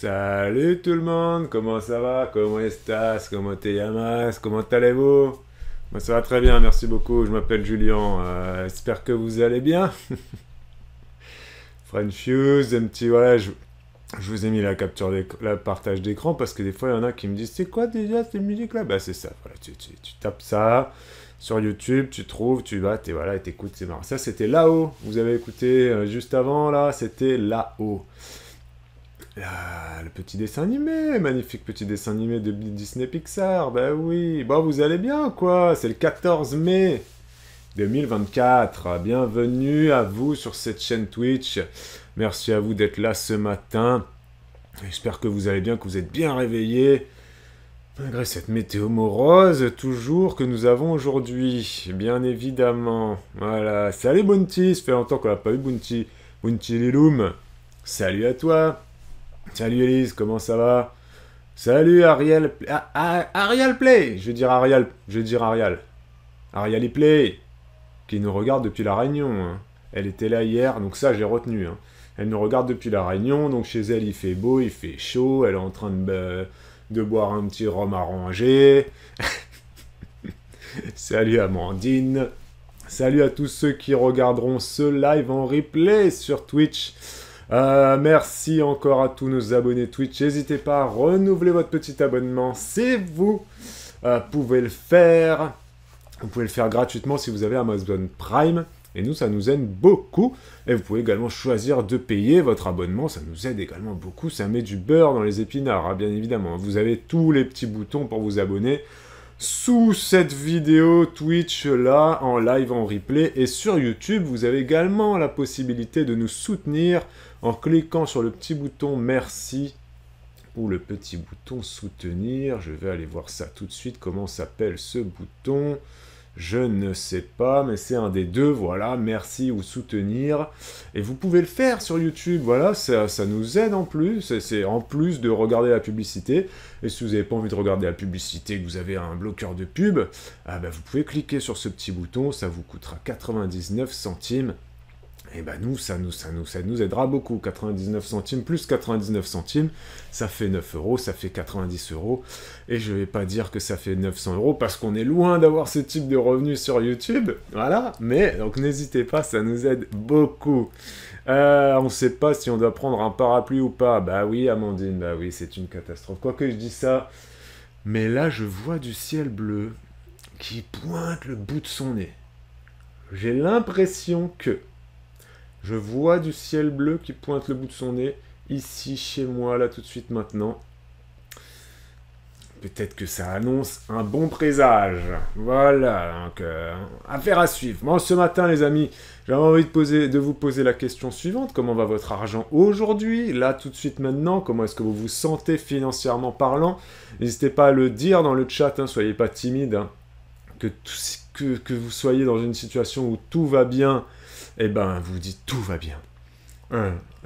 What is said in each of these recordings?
Salut tout le monde, comment ça va Comment est-ce ça Comment te Yamas Comment allez-vous Moi ça va très bien, merci beaucoup. Je m'appelle Julien, euh, j'espère que vous allez bien. French Fuse, un petit voilà, je, vous ai mis la capture la partage d'écran parce que des fois il y en a qui me disent c'est quoi déjà cette musique là Bah c'est ça, voilà, tu, tu, tapes ça sur YouTube, tu trouves, tu vas, et voilà, t'écoutes, c'est marrant. Ça c'était là-haut, vous avez écouté euh, juste avant là, c'était là-haut. Ah, le petit dessin animé, magnifique petit dessin animé de Disney Pixar, ben oui. Bon, vous allez bien, quoi C'est le 14 mai 2024. Bienvenue à vous sur cette chaîne Twitch. Merci à vous d'être là ce matin. J'espère que vous allez bien, que vous êtes bien réveillés. Malgré cette météo morose, toujours, que nous avons aujourd'hui, bien évidemment. Voilà, salut Bounty, ça fait longtemps qu'on n'a pas eu Bounty. Bounty Liloum, salut à toi. Salut Elise, comment ça va Salut Ariel. Ariel Play Je vais dire Ariel. Je vais dire Ariel. Ariel y Play Qui nous regarde depuis la Réunion. Hein. Elle était là hier, donc ça j'ai retenu. Hein. Elle nous regarde depuis la Réunion, donc chez elle il fait beau, il fait chaud, elle est en train de, bah, de boire un petit rhum arrangé. Salut Amandine. Salut à tous ceux qui regarderont ce live en replay sur Twitch. Euh, merci encore à tous nos abonnés Twitch. N'hésitez pas à renouveler votre petit abonnement. C'est euh, vous pouvez le faire. Vous pouvez le faire gratuitement si vous avez Amazon Prime. Et nous, ça nous aide beaucoup. Et vous pouvez également choisir de payer votre abonnement. Ça nous aide également beaucoup. Ça met du beurre dans les épinards, hein, bien évidemment. Vous avez tous les petits boutons pour vous abonner sous cette vidéo Twitch là, en live, en replay. Et sur YouTube, vous avez également la possibilité de nous soutenir en cliquant sur le petit bouton merci ou le petit bouton soutenir. Je vais aller voir ça tout de suite, comment s'appelle ce bouton. Je ne sais pas, mais c'est un des deux, voilà, merci ou soutenir. Et vous pouvez le faire sur YouTube, voilà, ça, nous aide en plus, c'est en plus de regarder la publicité. Et si vous n'avez pas envie de regarder la publicité, que vous avez un bloqueur de pub, ah ben, vous pouvez cliquer sur ce petit bouton, ça vous coûtera 99 centimes et eh ben nous, ça nous, ça nous, nous aidera beaucoup. 99 centimes plus 99 centimes, ça fait 9 euros, ça fait 90 euros. Et je vais pas dire que ça fait 900 euros parce qu'on est loin d'avoir ce type de revenus sur YouTube. Voilà. Mais donc n'hésitez pas, ça nous aide beaucoup. Euh, on sait pas si on doit prendre un parapluie ou pas. Bah oui, Amandine, bah oui, c'est une catastrophe. quoi que je dis ça, mais là je vois du ciel bleu qui pointe le bout de son nez. J'ai l'impression que je vois du ciel bleu qui pointe le bout de son nez, ici, chez moi, là, tout de suite, maintenant. Peut-être que ça annonce un bon présage. Voilà, donc euh, affaire à suivre. Bon, ce matin, les amis, j'avais envie de, vous poser la question suivante. Comment va votre argent aujourd'hui Là, tout de suite, maintenant, comment est-ce que vous vous sentez financièrement parlant N'hésitez pas à le dire dans le chat, hein, soyez pas timide. Hein, que, vous soyez dans une situation où tout va bien, et eh ben, vous dites tout va bien.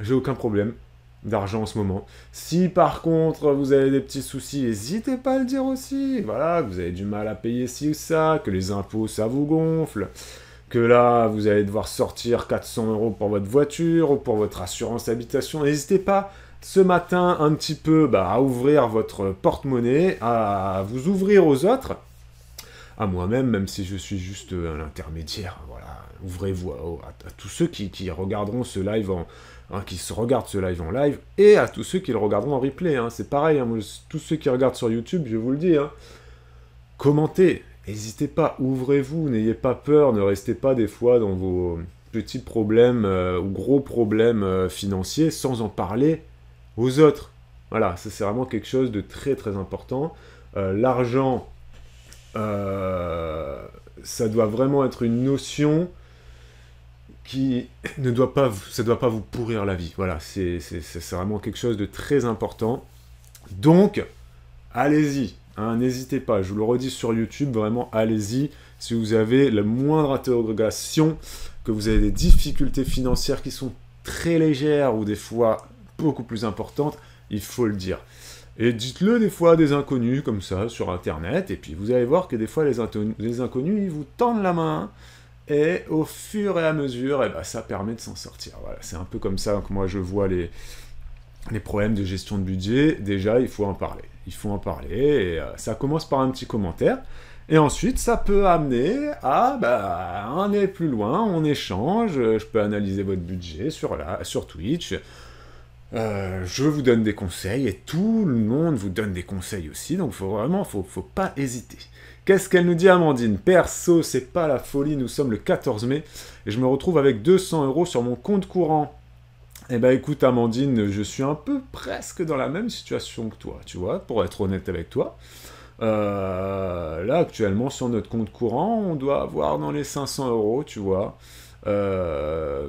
J'ai aucun problème d'argent en ce moment. Si par contre vous avez des petits soucis, n'hésitez pas à le dire aussi. Voilà, vous avez du mal à payer ci ou ça, que les impôts ça vous gonfle, que là vous allez devoir sortir 400 euros pour votre voiture ou pour votre assurance habitation. N'hésitez pas ce matin un petit peu bah, à ouvrir votre porte-monnaie, à vous ouvrir aux autres, à moi-même, même si je suis juste un intermédiaire. Hein. Ouvrez-vous à, tous ceux qui, regarderont ce live en, hein, qui se regardent ce live en live, et à tous ceux qui le regarderont en replay. Hein. C'est pareil, hein, tous ceux qui regardent sur YouTube, je vous le dis. Commentez, n'hésitez pas, ouvrez-vous, n'ayez pas peur, ne restez pas des fois dans vos petits problèmes euh, ou gros problèmes euh, financiers sans en parler aux autres. Voilà, ça c'est vraiment quelque chose de très très important. Euh, l'argent, ça doit vraiment être une notion qui ne doit pas, ça doit pas vous pourrir la vie. Voilà, c'est vraiment quelque chose de très important. Donc, allez-y, hein, n'hésitez pas. Je vous le redis sur YouTube, vraiment, allez-y. Si vous avez la moindre interrogation, que vous avez des difficultés financières qui sont très légères ou des fois beaucoup plus importantes, il faut le dire. Et dites-le des fois à des inconnus comme ça sur Internet, et puis vous allez voir que des fois les, les inconnus, ils vous tendent la main et au fur et à mesure, eh ben, ça permet de s'en sortir. Voilà, c'est un peu comme ça que moi je vois les, les problèmes de gestion de budget. Déjà, il faut en parler. Il faut en parler. Et, euh, ça commence par un petit commentaire. Et ensuite, ça peut amener à un bah, aller plus loin, on échange, je peux analyser votre budget sur, sur Twitch, euh, je vous donne des conseils et tout le monde vous donne des conseils aussi, donc faut vraiment, faut, faut pas hésiter. Qu'est-ce qu'elle nous dit Amandine Perso, c'est pas la folie, nous sommes le 14 mai et je me retrouve avec 200 euros sur mon compte courant. Eh ben écoute Amandine, je suis un peu presque dans la même situation que toi, tu vois, pour être honnête avec toi. Euh, là actuellement sur notre compte courant, on doit avoir dans les 500 euros, tu vois. Euh,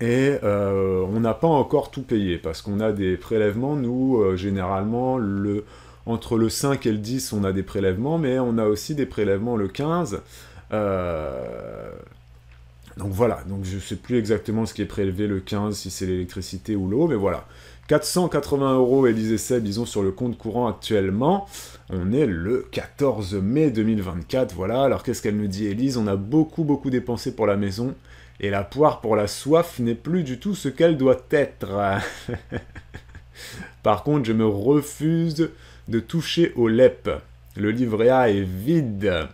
et euh, on n'a pas encore tout payé, parce qu'on a des prélèvements, nous, euh, généralement, le, entre le 5 et le 10, on a des prélèvements, mais on a aussi des prélèvements le 15. Euh, donc voilà, donc je ne sais plus exactement ce qui est prélevé le 15, si c'est l'électricité ou l'eau, mais voilà. 480 euros, Elise et Seb, ils ont sur le compte courant actuellement. On est le 14 mai 2024, voilà. Alors qu'est-ce qu'elle nous dit, Elise On a beaucoup, beaucoup dépensé pour la maison et la poire pour la soif n'est plus du tout ce qu'elle doit être. Par contre, je me refuse de toucher au LEP. Le livret A est vide.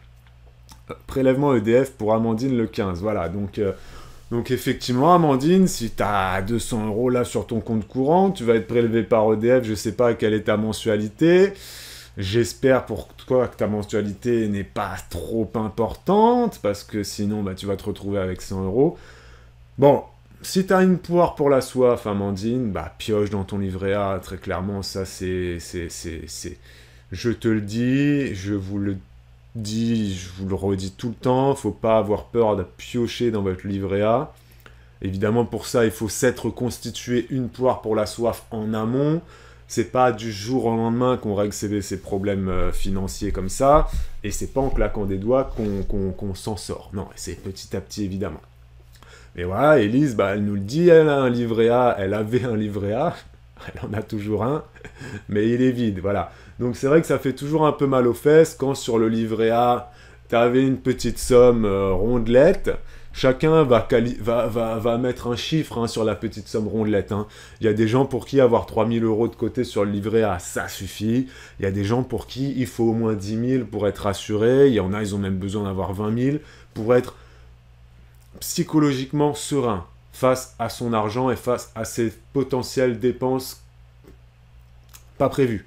Prélèvement EDF pour Amandine le 15. Voilà, donc, euh, donc effectivement, Amandine, si tu as 200 euros là sur ton compte courant, tu vas être prélevé par EDF, je ne sais pas quelle est ta mensualité. J'espère pour toi que ta mensualité n'est pas trop importante, parce que sinon, bah, tu vas te retrouver avec 100 euros. Bon, si t'as une poire pour la soif, Amandine, bah, pioche dans ton livret A, très clairement, ça, c'est... Je te le dis, je vous le dis, je vous le redis tout le temps, faut pas avoir peur de piocher dans votre livret A. Évidemment, pour ça, il faut s'être constitué une poire pour la soif en amont. C'est pas du jour au lendemain qu'on règle ses, problèmes euh, financiers comme ça, et c'est pas en claquant des doigts qu'on s'en sort. Non, c'est petit à petit évidemment. Mais voilà, Elise, bah, elle nous le dit, elle a un livret A, elle avait un livret A, elle en a toujours un, mais il est vide, voilà. Donc c'est vrai que ça fait toujours un peu mal aux fesses quand sur le livret A, t'avais une petite somme euh, rondelette, chacun va, mettre un chiffre hein, sur la petite somme rondelette. Hein. Il y a des gens pour qui avoir 3000 euros de côté sur le livret A, ça suffit. Il y a des gens pour qui il faut au moins 10 000 pour être assuré. Il y en a, ils ont même besoin d'avoir 20 000 pour être psychologiquement serein face à son argent et face à ses potentielles dépenses pas prévues.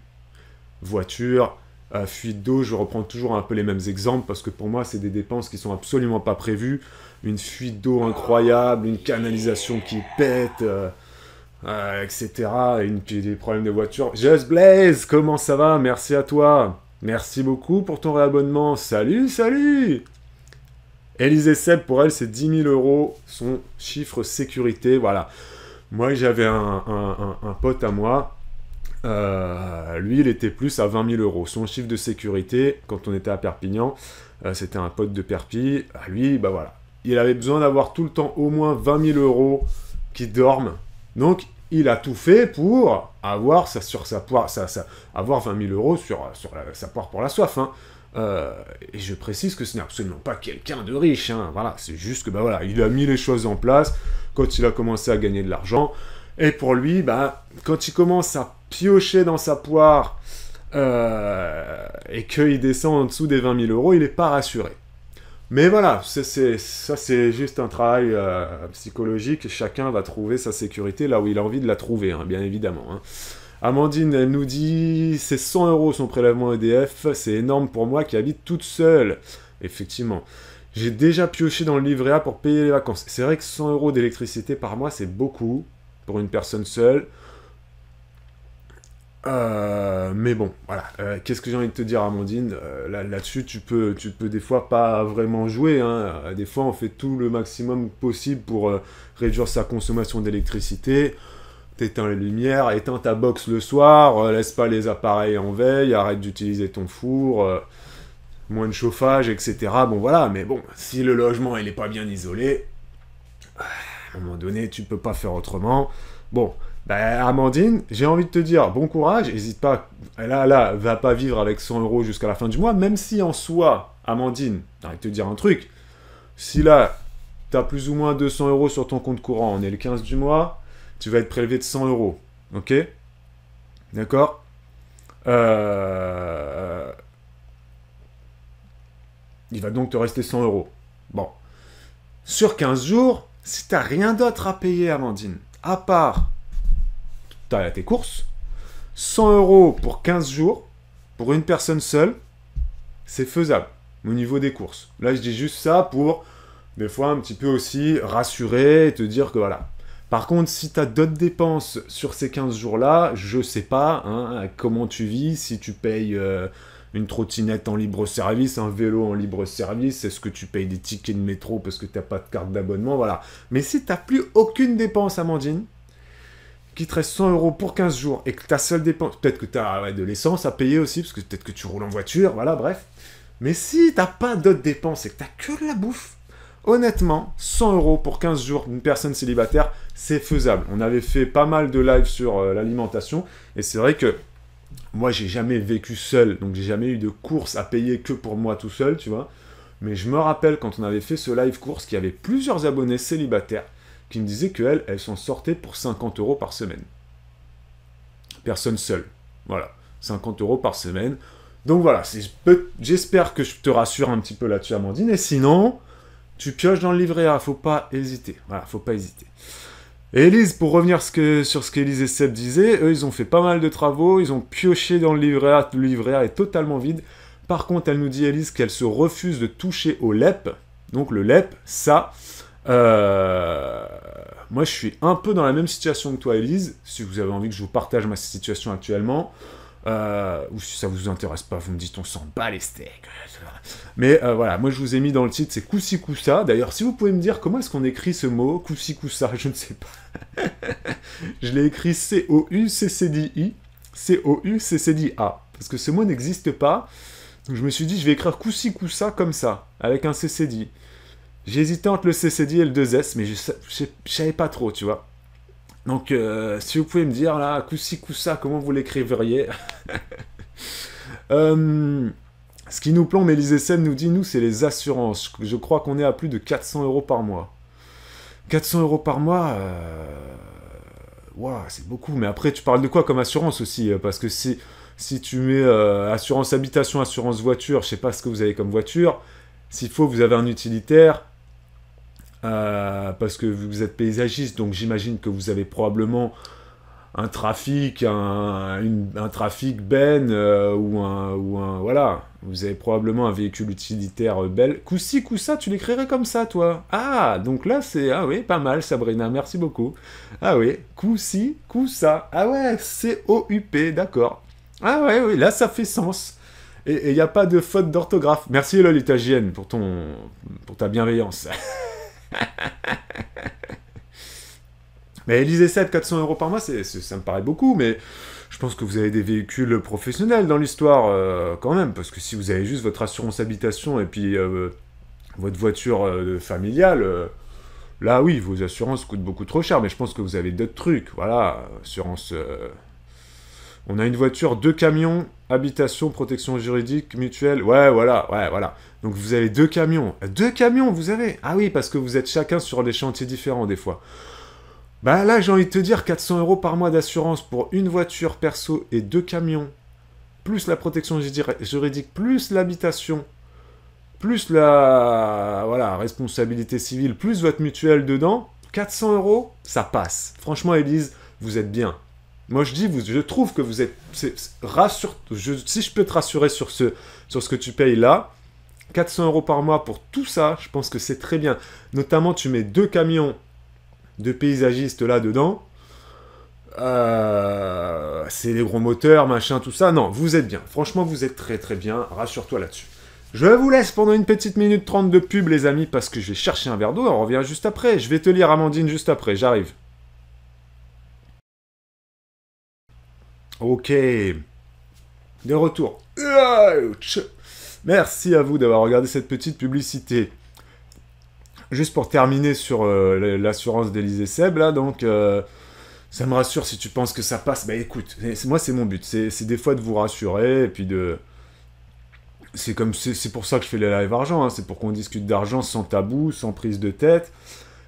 Voiture, euh, fuite d'eau, je reprends toujours un peu les mêmes exemples parce que pour moi, c'est des dépenses qui sont absolument pas prévues une fuite d'eau incroyable, une canalisation qui pète, etc. Euh, euh, et des problèmes de voiture. Just Blaze, comment ça va Merci à toi. Merci beaucoup pour ton réabonnement. Salut, salut Élisée Seb, pour elle, c'est 10 000 euros, son chiffre sécurité, voilà. Moi, j'avais un, pote à moi, euh, lui, il était plus à 20 000 euros. Son chiffre de sécurité, quand on était à Perpignan, c'était un pote de Perpi, lui, bah voilà, il avait besoin d'avoir tout le temps au moins 20 000 euros qui dorment. Donc, il a tout fait pour avoir, sur sa poire, avoir 20 000 euros sur, sa poire pour la soif. Hein. Euh, et je précise que ce n'est absolument pas quelqu'un de riche. Hein. Voilà, c'est juste que bah, voilà, il a mis les choses en place quand il a commencé à gagner de l'argent. Et pour lui, bah, quand il commence à piocher dans sa poire euh, et qu'il descend en dessous des 20 000 euros, il n'est pas rassuré. Mais voilà, ça c'est juste un travail euh, psychologique. Chacun va trouver sa sécurité là où il a envie de la trouver, hein, bien évidemment. Hein. Amandine, elle nous dit c'est 100 euros son prélèvement EDF, c'est énorme pour moi qui habite toute seule. Effectivement. J'ai déjà pioché dans le livret A pour payer les vacances. C'est vrai que 100 euros d'électricité par mois, c'est beaucoup pour une personne seule. Euh, mais bon, voilà. Euh, qu'est-ce que j'ai envie de te dire, Amandine euh, Là-dessus, tu peux, tu peux des fois pas vraiment jouer. Hein. Des fois, on fait tout le maximum possible pour réduire sa consommation d'électricité. T'éteins les lumières, éteins ta box le soir, laisse pas les appareils en veille, arrête d'utiliser ton four, moins de chauffage, etc. Bon, voilà. Mais bon, si le logement il est pas bien isolé, à un moment donné, tu peux pas faire autrement. Bon, bah, Amandine, j'ai envie de te dire, bon courage, n'hésite pas, là, là, va pas vivre avec 100 euros jusqu'à la fin du mois, même si en soi, Amandine, j'ai de te dire un truc, si là, tu as plus ou moins 200 euros sur ton compte courant, on est le 15 du mois, tu vas être prélevé de 100 euros, ok D'accord euh, Il va donc te rester 100 euros. Bon. Sur 15 jours, si tu rien d'autre à payer, Amandine, à part à tes courses. 100 euros pour 15 jours, pour une personne seule, c'est faisable au niveau des courses. Là, je dis juste ça pour, des fois, un petit peu aussi rassurer et te dire que voilà. Par contre, si tu as d'autres dépenses sur ces 15 jours-là, je sais pas hein, comment tu vis, si tu payes euh, une trottinette en libre service, un vélo en libre service, est-ce que tu payes des tickets de métro parce que tu n'as pas de carte d'abonnement, voilà. Mais si tu n'as plus aucune dépense, Amandine, qui te reste 100 euros pour 15 jours et que ta seule dépense, peut-être que tu as de l'essence à payer aussi, parce que peut-être que tu roules en voiture, voilà, bref. Mais si t'as pas d'autres dépenses et que t'as que de la bouffe, honnêtement, 100 euros pour 15 jours d'une personne célibataire, c'est faisable. On avait fait pas mal de lives sur euh, l'alimentation et c'est vrai que moi, j'ai jamais vécu seul, donc j'ai jamais eu de course à payer que pour moi tout seul, tu vois. Mais je me rappelle quand on avait fait ce live course qu'il y avait plusieurs abonnés célibataires qui me disait qu'elle, elles s'en sortait pour 50 euros par semaine. Personne seule. Voilà, 50 euros par semaine. Donc voilà, j'espère que je te rassure un petit peu là-dessus, Amandine. Et sinon, tu pioches dans le livret A, faut pas hésiter. Voilà, faut pas hésiter. Élise, pour revenir ce que, sur ce qu'Élise et Seb disaient, eux, ils ont fait pas mal de travaux, ils ont pioché dans le livret A, le livret A est totalement vide. Par contre, elle nous dit, Élise, qu'elle se refuse de toucher au LEP. Donc le LEP, ça, euh, moi, je suis un peu dans la même situation que toi, Elise. Si vous avez envie que je vous partage ma situation actuellement, euh, ou si ça vous intéresse pas, vous me dites on s'en bat les steaks. Mais euh, voilà, moi je vous ai mis dans le titre, c'est coussi D'ailleurs, si vous pouvez me dire comment est-ce qu'on écrit ce mot, coussi je ne sais pas. je l'ai écrit C-O-U-C-C-D-I, C-O-U-C-C-D-A, parce que ce mot n'existe pas. Donc je me suis dit, je vais écrire coussi comme ça, avec un «». J'hésitais entre le CCD et le 2S, mais je, ne savais pas trop, tu vois. Donc, euh, si vous pouvez me dire, là, coup-ci, coup-ça, comment vous l'écriveriez euh, Ce qui nous plombe, Seine nous dit, nous, c'est les assurances. Je crois qu'on est à plus de 400 euros par mois. 400 euros par mois, euh, c'est beaucoup. Mais après, tu parles de quoi comme assurance aussi Parce que si, si tu mets assurance habitation, assurance voiture, je ne sais pas ce que vous avez comme voiture. S'il faut, vous avez un utilitaire. Euh, parce que vous êtes paysagiste, donc j'imagine que vous avez probablement un trafic, un, trafic Ben euh, ou, un, Voilà. Vous avez probablement un véhicule utilitaire euh, bel. Coussi, coussa, tu l'écrirais comme ça, toi. Ah, donc là, c'est. Ah oui, pas mal, Sabrina, merci beaucoup. Ah oui, coussi, coussa. Ah ouais, C-O-U-P, d'accord. Ah ouais, oui, là, ça fait sens. Et il n'y a pas de faute d'orthographe. Merci, Lolitagienne, pour, ton, pour ta bienveillance. mais Elise 7, 400 euros par mois, ça me paraît beaucoup, mais je pense que vous avez des véhicules professionnels dans l'histoire euh, quand même, parce que si vous avez juste votre assurance habitation et puis euh, votre voiture euh, familiale, là oui, vos assurances coûtent beaucoup trop cher, mais je pense que vous avez d'autres trucs, voilà, assurance on a une voiture, deux camions, habitation, protection juridique, mutuelle. Ouais, voilà, ouais, voilà. Donc vous avez deux camions. Deux camions, vous avez Ah oui, parce que vous êtes chacun sur des chantiers différents des fois. Bah là, j'ai envie de te dire 400 euros par mois d'assurance pour une voiture perso et deux camions, plus la protection juridique, plus l'habitation, plus la voilà, responsabilité civile, plus votre mutuelle dedans. 400 euros, ça passe. Franchement, Elise, vous êtes bien. Moi, je dis, vous, je trouve que vous êtes. rassure, je, si je peux te rassurer sur ce, sur ce que tu payes là, 400 euros par mois pour tout ça, je pense que c'est très bien. Notamment, tu mets deux camions de paysagistes là dedans. Euh, c'est les gros moteurs, machin, tout ça. Non, vous êtes bien. Franchement, vous êtes très très bien. Rassure-toi là-dessus. Je vous laisse pendant une petite minute trente de pub, les amis, parce que je vais chercher un verre d'eau. On revient juste après. Je vais te lire, Amandine, juste après. J'arrive. Ok. De retour. Merci à vous d'avoir regardé cette petite publicité. Juste pour terminer sur euh, l'assurance d'Elysée Seb, là, donc, euh, ça me rassure si tu penses que ça passe. Bah écoute, moi c'est mon but, c'est des fois de vous rassurer et puis de. C'est comme c'est pour ça que je fais les live argent, hein. c'est pour qu'on discute d'argent sans tabou, sans prise de tête.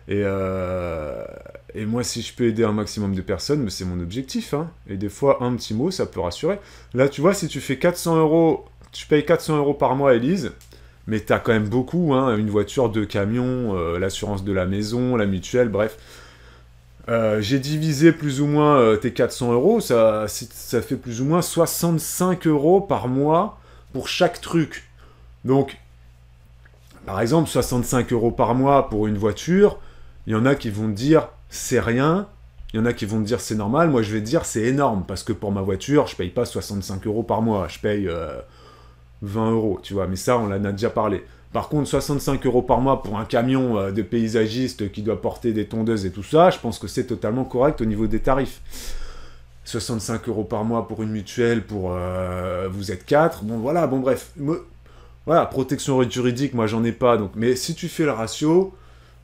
Et, euh, et moi, si je peux aider un maximum de personnes, c'est mon objectif. Hein. Et des fois, un petit mot, ça peut rassurer. Là, tu vois, si tu fais 400 euros, tu payes 400 euros par mois Elise, mais as quand même beaucoup, hein. une voiture, deux camions, euh, l'assurance de la maison, la mutuelle, bref. Euh, j'ai divisé plus ou moins euh, tes 400 euros, ça, fait plus ou moins 65 euros par mois pour chaque truc. Donc, par exemple, 65 euros par mois pour une voiture, il y en a qui vont dire c'est rien. Il y en a qui vont dire c'est normal. Moi, je vais dire c'est énorme parce que pour ma voiture, je paye pas 65 euros par mois. Je paye 20 euh, euros, tu vois. Mais ça, on en a déjà parlé. Par contre, 65 euros par mois pour un camion euh, de paysagiste qui doit porter des tondeuses et tout ça, je pense que c'est totalement correct au niveau des tarifs. 65 euros par mois pour une mutuelle, pour euh, vous êtes quatre, Bon, voilà, bon, bref. voilà, protection juridique, moi j'en ai pas. Donc, mais si tu fais le ratio,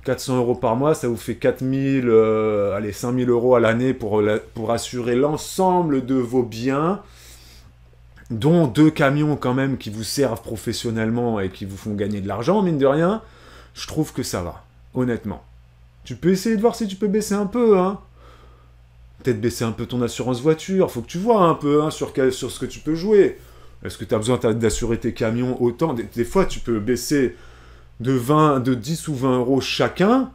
400 euros par mois, ça vous fait 4000, euh, allez, 5000 euros à l'année pour, pour assurer l'ensemble de vos biens, dont deux camions quand même qui vous servent professionnellement et qui vous font gagner de l'argent, mine de rien. Je trouve que ça va, honnêtement. Tu peux essayer de voir si tu peux baisser un peu, hein. Peut-être baisser un peu ton assurance voiture, faut que tu vois un peu hein, sur, sur ce que tu peux jouer. Est-ce que tu as besoin d'assurer tes camions autant des, fois, tu peux baisser de, 20, 10 ou 20 euros chacun,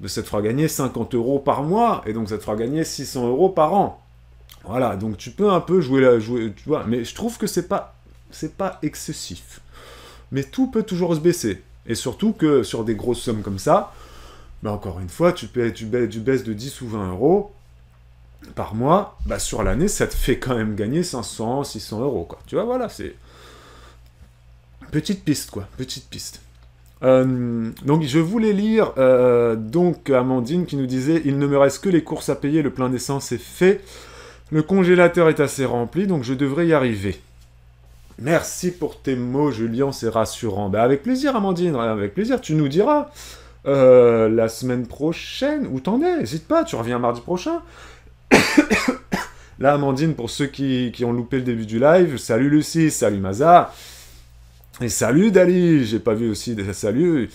de ça te fera gagner 50 euros par mois, et donc ça te fera gagner 600 euros par an. Voilà, donc tu peux un peu jouer la jouer, tu vois, mais je trouve que c'est pas c'est pas excessif. Mais tout peut toujours se baisser, et surtout que sur des grosses sommes comme ça, bah encore une fois, tu, payes, tu, baisses, tu de 10 ou 20 euros par mois, bah sur l'année, ça te fait quand même gagner 500, 600 euros, quoi. Tu vois, voilà, c'est petite piste, quoi, petite piste. Euh, donc je voulais lire euh, donc Amandine qui nous disait il ne me reste que les courses à payer, le plein d'essence est fait, le congélateur est assez rempli, donc je devrais y arriver. Merci pour tes mots, Julien, c'est rassurant. Ben, avec plaisir, Amandine, avec plaisir. Tu nous diras euh, la semaine prochaine où t'en es. N'hésite pas, tu reviens mardi prochain. Là, Amandine, pour ceux qui, qui, ont loupé le début du live, salut Lucie, salut Mazar. Et salut Dali, j'ai pas vu aussi, des salut.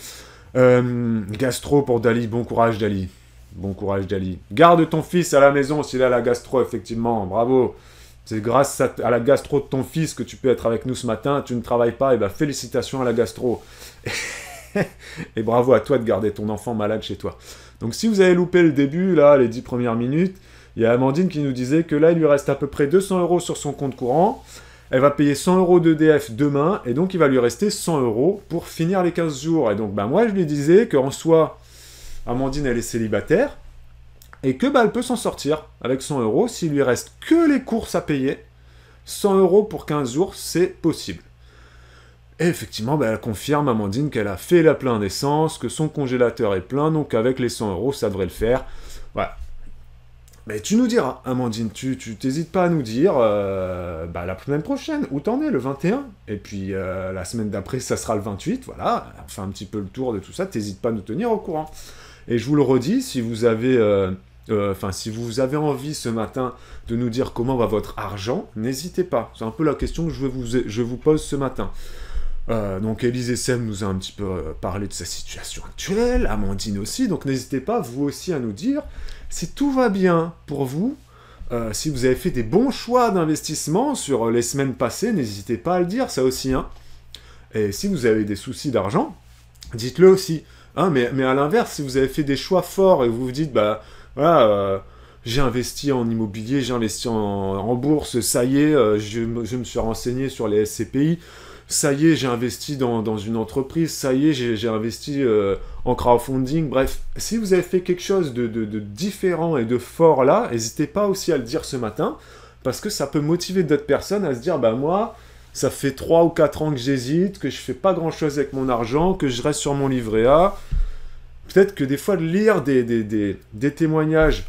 Euh, gastro pour Dali, bon courage Dali. Bon courage Dali. Garde ton fils à la maison s'il a la gastro, effectivement, bravo. C'est grâce à, la gastro de ton fils que tu peux être avec nous ce matin. Tu ne travailles pas, et ben félicitations à la gastro. et bravo à toi de garder ton enfant malade chez toi. Donc si vous avez loupé le début, là, les 10 premières minutes, il y a Amandine qui nous disait que là, il lui reste à peu près 200 euros sur son compte courant elle va payer 100 euros d'EDF demain, et donc il va lui rester 100 euros pour finir les 15 jours. Et donc, bah, moi, je lui disais qu'en soi, Amandine, elle est célibataire, et que bah, elle peut s'en sortir avec 100 euros. S'il lui reste que les courses à payer, 100 euros pour 15 jours, c'est possible. Et effectivement, ben, elle confirme, Amandine, qu'elle a fait la plein d'essence, que son congélateur est plein, donc avec les 100 euros, ça devrait le faire. Voilà. Mais ben, tu nous diras, Amandine, tu t'hésites pas à nous dire euh, bah, la semaine prochaine où t'en es, le 21. Et puis euh, la semaine d'après, ça sera le 28. Voilà, on fait un petit peu le tour de tout ça. T'hésites pas à nous tenir au courant. Et je vous le redis, si vous avez, euh, enfin, si vous avez envie ce matin de nous dire comment va votre argent, n'hésitez pas. C'est un peu la question que je vous, je vous pose ce matin. Euh, donc Élise Sem nous a un petit peu parlé de sa situation actuelle, Amandine aussi, donc n'hésitez pas vous aussi à nous dire si tout va bien pour vous, euh, si vous avez fait des bons choix d'investissement sur euh, les semaines passées, n'hésitez pas à le dire, ça aussi. Hein. Et si vous avez des soucis d'argent, dites-le aussi. Hein. mais, à l'inverse, si vous avez fait des choix forts et vous vous dites, bah euh, j'ai investi en immobilier, j'ai investi en, bourse, ça y est, je, me suis renseigné sur les SCPI, ça y est, j'ai investi dans, une entreprise, ça y est, j'ai investi en crowdfunding. Bref, si vous avez fait quelque chose de, différent et de fort là, n'hésitez pas aussi à le dire ce matin, parce que ça peut motiver d'autres personnes à se dire, bah moi, ça fait 3 ou 4 ans que j'hésite, que je fais pas grand-chose avec mon argent, que je reste sur mon livret A. Peut-être que des fois, de lire des, des, témoignages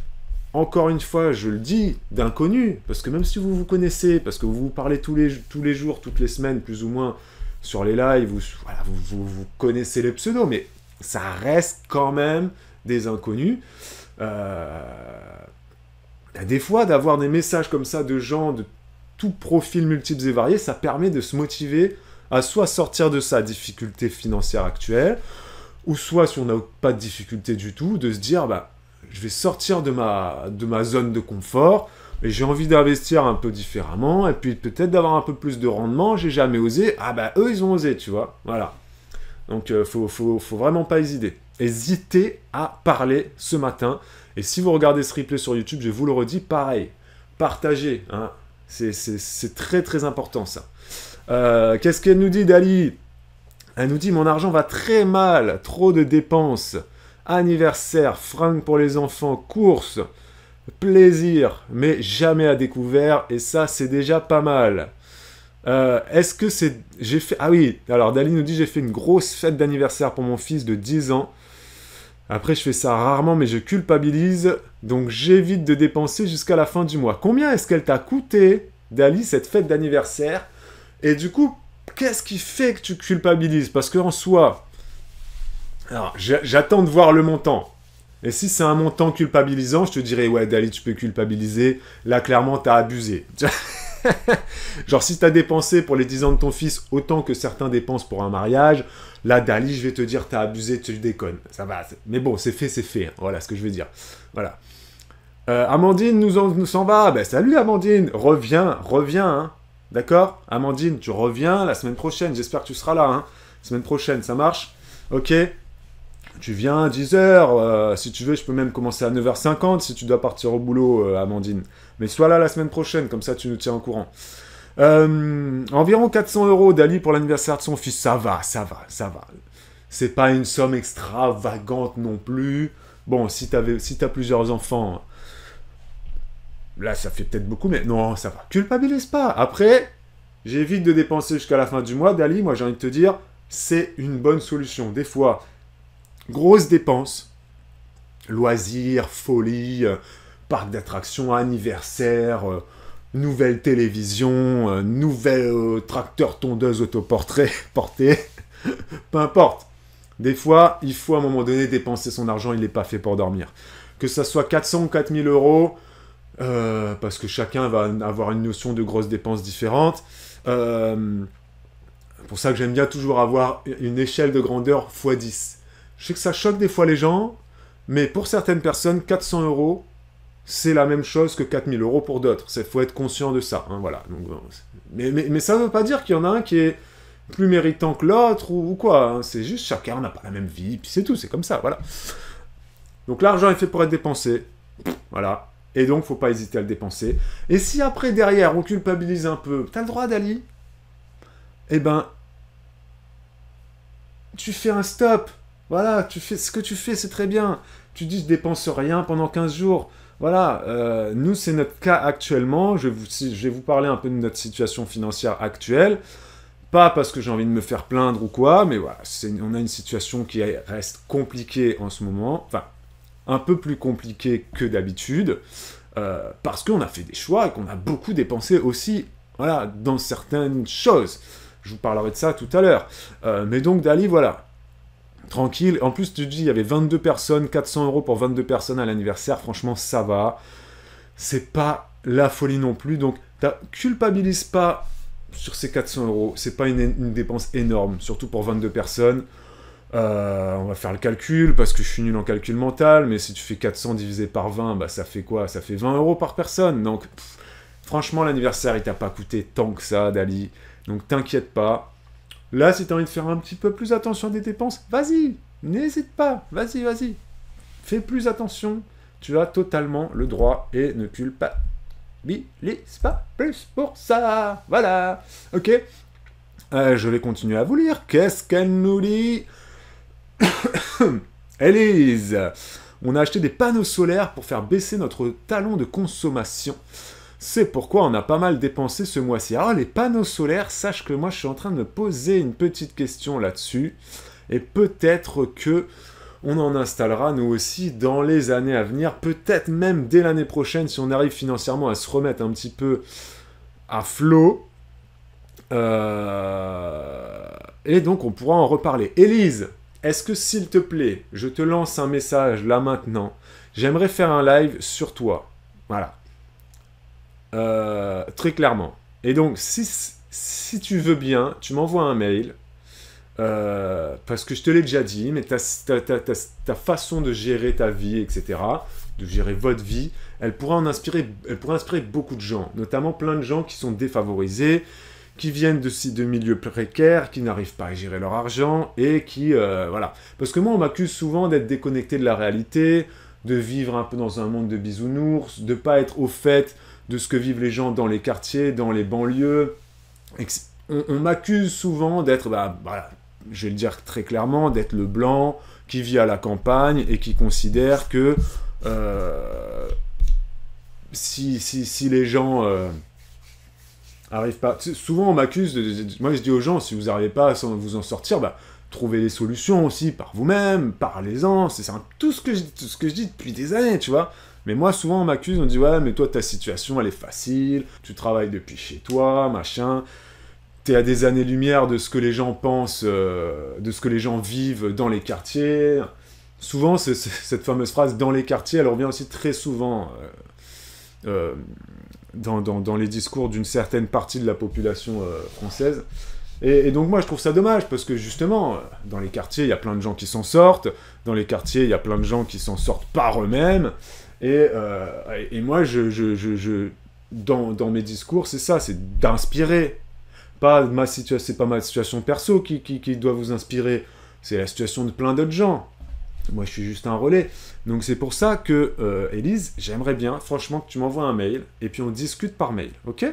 encore une fois, je le dis, d'inconnus, parce que même si vous vous connaissez, parce que vous vous parlez tous les, tous les jours, toutes les semaines, plus ou moins, sur les lives, voilà, vous, vous, connaissez les pseudos, mais ça reste quand même des inconnus. Euh, ben, des fois, d'avoir des messages comme ça de gens de tout profil multiples et variés, ça permet de se motiver à soit sortir de sa difficulté financière actuelle, ou soit si on n'a pas de difficulté du tout, de se dire bah, je vais sortir de ma, de ma zone de confort, mais j'ai envie d'investir un peu différemment, et puis peut-être d'avoir un peu plus de rendement, j'ai jamais osé, ah ben, eux ils ont osé, tu vois, voilà. Donc euh, faut, faut, vraiment pas hésiter. Hésitez à parler ce matin. Et si vous regardez ce replay sur YouTube, je vous le redis, pareil. Partagez. Hein. C'est très très important ça. Euh, qu'est-ce qu'elle nous dit, Dali Elle nous dit Mon argent va très mal, trop de dépenses. Anniversaire, fringues pour les enfants, courses, plaisir, mais jamais à découvert. Et ça, c'est déjà pas mal. Euh, est-ce que c'est. J'ai fait. Ah oui, alors Dali nous dit j'ai fait une grosse fête d'anniversaire pour mon fils de 10 ans. Après, je fais ça rarement, mais je culpabilise, donc j'évite de dépenser jusqu'à la fin du mois. Combien est-ce qu'elle t'a coûté, Dali, cette fête d'anniversaire Et du coup, qu'est-ce qui fait que tu culpabilises Parce qu'en soi, alors j'attends de voir le montant. Et si c'est un montant culpabilisant, je te dirais, ouais, Dali, tu peux culpabiliser. Là, clairement, t'as abusé. Genre, si t'as dépensé pour les 10 ans de ton fils autant que certains dépensent pour un mariage, là, Dali, je vais te dire, t'as abusé, tu déconnes. Ça va. Mais bon, c'est fait, c'est fait. Hein. Voilà ce que je veux dire. Voilà. Euh, Amandine nous s'en va. Ah, ben, salut Amandine. Reviens, reviens. Hein. D'accord Amandine, tu reviens la semaine prochaine. J'espère que tu seras là. Hein. Semaine prochaine, ça marche Ok tu viens à 10h, euh, si tu veux, je peux même commencer à 9h50 si tu dois partir au boulot, euh, Amandine. Mais sois là la semaine prochaine, comme ça tu nous tiens au courant. Euh, environ 400 euros d'Ali pour l'anniversaire de son fils, ça va, ça va, ça va. C'est pas une somme extravagante non plus. Bon, si t'as si as plusieurs enfants, là ça fait peut-être beaucoup, mais non, ça va. Culpabilise pas. Après, j'évite de dépenser jusqu'à la fin du mois, Dali. Moi j'ai envie de te dire, c'est une bonne solution. Des fois, Grosse dépense, Loisirs, folie, euh, parc d'attractions, anniversaire, euh, nouvelle télévision, euh, nouvel tracteur tondeuse autoportrait porté. Peu importe. Des fois, il faut à un moment donné dépenser son argent, il n'est pas fait pour dormir. Que ça soit 400 ou 4000 euros, parce que chacun va avoir une notion de grosses dépenses différentes. pour ça que j'aime bien toujours avoir une échelle de grandeur x10. Je sais que ça choque des fois les gens, mais pour certaines personnes, 400 euros, c'est la même chose que 4000 euros pour d'autres. Il faut être conscient de ça. Hein, voilà. mais, ça ne veut pas dire qu'il y en a un qui est plus méritant que l'autre ou, quoi. Hein. C'est juste chacun n'a pas la même vie, puis c'est tout, c'est comme ça, voilà. Donc l'argent est fait pour être dépensé. Voilà. Et donc, faut pas hésiter à le dépenser. Et si après, derrière, on culpabilise un peu, t'as le droit, Dali Eh ben, tu fais un stop. Voilà, tu fais ce que tu fais, c'est très bien. Tu dis je dépense rien pendant 15 jours. Voilà, euh, nous c'est notre cas actuellement. Je vais, vous, je vais vous parler un peu de notre situation financière actuelle. Pas parce que j'ai envie de me faire plaindre ou quoi, mais voilà, on a une situation qui reste compliquée en ce moment. Enfin, un peu plus compliquée que d'habitude. Euh, parce qu'on a fait des choix et qu'on a beaucoup dépensé aussi, voilà, dans certaines choses. Je vous parlerai de ça tout à l'heure. Euh, mais donc Dali, voilà, tranquille. En plus, tu dis, il y avait 22 personnes, 400 euros pour 22 personnes à l'anniversaire. Franchement, ça va. C'est pas la folie non plus. Donc, culpabilise pas sur ces 400 euros. C'est pas une, dépense énorme, surtout pour 22 personnes. Euh, on va faire le calcul parce que je suis nul en calcul mental, mais si tu fais 400 divisé par 20, bah ça fait quoi Ça fait 20 euros par personne. Donc, franchement, l'anniversaire, il t'a pas coûté tant que ça, Dali. Donc, t'inquiète pas, Là, si tu as envie de faire un petit peu plus attention à tes dépenses, vas-y, n'hésite pas, vas-y, vas-y. Fais plus attention, tu as totalement le droit et ne culpabilise pas plus pour ça. Voilà, ok euh, Je vais continuer à vous lire. Qu'est-ce qu'elle nous lit? Elise, on a acheté des panneaux solaires pour faire baisser notre talon de consommation. C'est pourquoi on a pas mal dépensé ce mois-ci. Alors ah, les panneaux solaires, sache que moi je suis en train de me poser une petite question là-dessus. Et peut-être que on en installera nous aussi dans les années à venir, peut-être même dès l'année prochaine si on arrive financièrement à se remettre un petit peu à flot. Euh, et donc on pourra en reparler. Élise, est-ce que s'il te plaît, je te lance un message là maintenant J'aimerais faire un live sur toi. Voilà. Euh, très clairement. Et donc, si, tu veux bien, tu m'envoies un mail. Euh, parce que je te l'ai déjà dit, mais ta, façon de gérer ta vie, etc., de gérer votre vie, elle pourra en inspirer, elle inspirer beaucoup de gens, notamment plein de gens qui sont défavorisés, qui viennent de, de milieux précaires, qui n'arrivent pas à gérer leur argent et qui, euh, voilà. Parce que moi, on m'accuse souvent d'être déconnecté de la réalité, de vivre un peu dans un monde de bisounours, de ne pas être au fait de ce que vivent les gens dans les quartiers, dans les banlieues. On, m'accuse souvent d'être, bah, je vais le dire très clairement, d'être le blanc qui vit à la campagne et qui considère que euh, si, si, si, les gens euh, arrivent pas... Souvent on m'accuse, de, moi je dis aux gens, si vous n'arrivez pas à vous en sortir, bah, trouvez des solutions aussi par vous-même, parlez-en, c'est tout ce que je dis depuis des années, tu vois. Mais moi, souvent, on m'accuse, on dit Ouais, mais toi, ta situation, elle est facile, tu travailles depuis chez toi, machin. T'es à des années-lumière de ce que les gens pensent, euh, de ce que les gens vivent dans les quartiers. Souvent, cette fameuse phrase dans les quartiers, elle revient aussi très souvent euh, euh, dans, les discours d'une certaine partie de la population française. et, donc moi je trouve ça dommage parce que justement, dans les quartiers, il y a plein de gens qui s'en sortent, dans les quartiers, il y a plein de gens qui s'en sortent par eux-mêmes, euh, et, et moi, je, je, je, dans, mes discours, c'est ça, c'est d'inspirer. Pas ma situation, c'est pas ma situation perso qui, qui, doit vous inspirer, c'est la situation de plein d'autres gens. Moi, je suis juste un relais. Donc, c'est pour ça que, Elise, euh, j'aimerais bien, franchement, que tu m'envoies un mail et puis on discute par mail, ok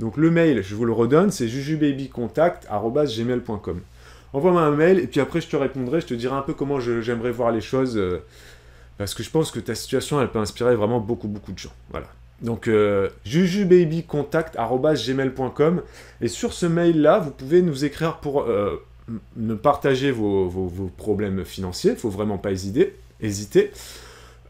Donc, le mail, je vous le redonne, c'est jujubabycontact.gmail.com. Envoie-moi un mail et puis après, je te répondrai, je te dirai un peu comment j'aimerais voir les choses. Euh, parce que je pense que ta situation, elle peut inspirer vraiment beaucoup, beaucoup de gens. Voilà. Donc, euh, jujubabycontact.gmail.com. Et sur ce mail-là, vous pouvez nous écrire pour euh, me partager vos, vos, financiers, problèmes financiers. Faut vraiment pas hésiter.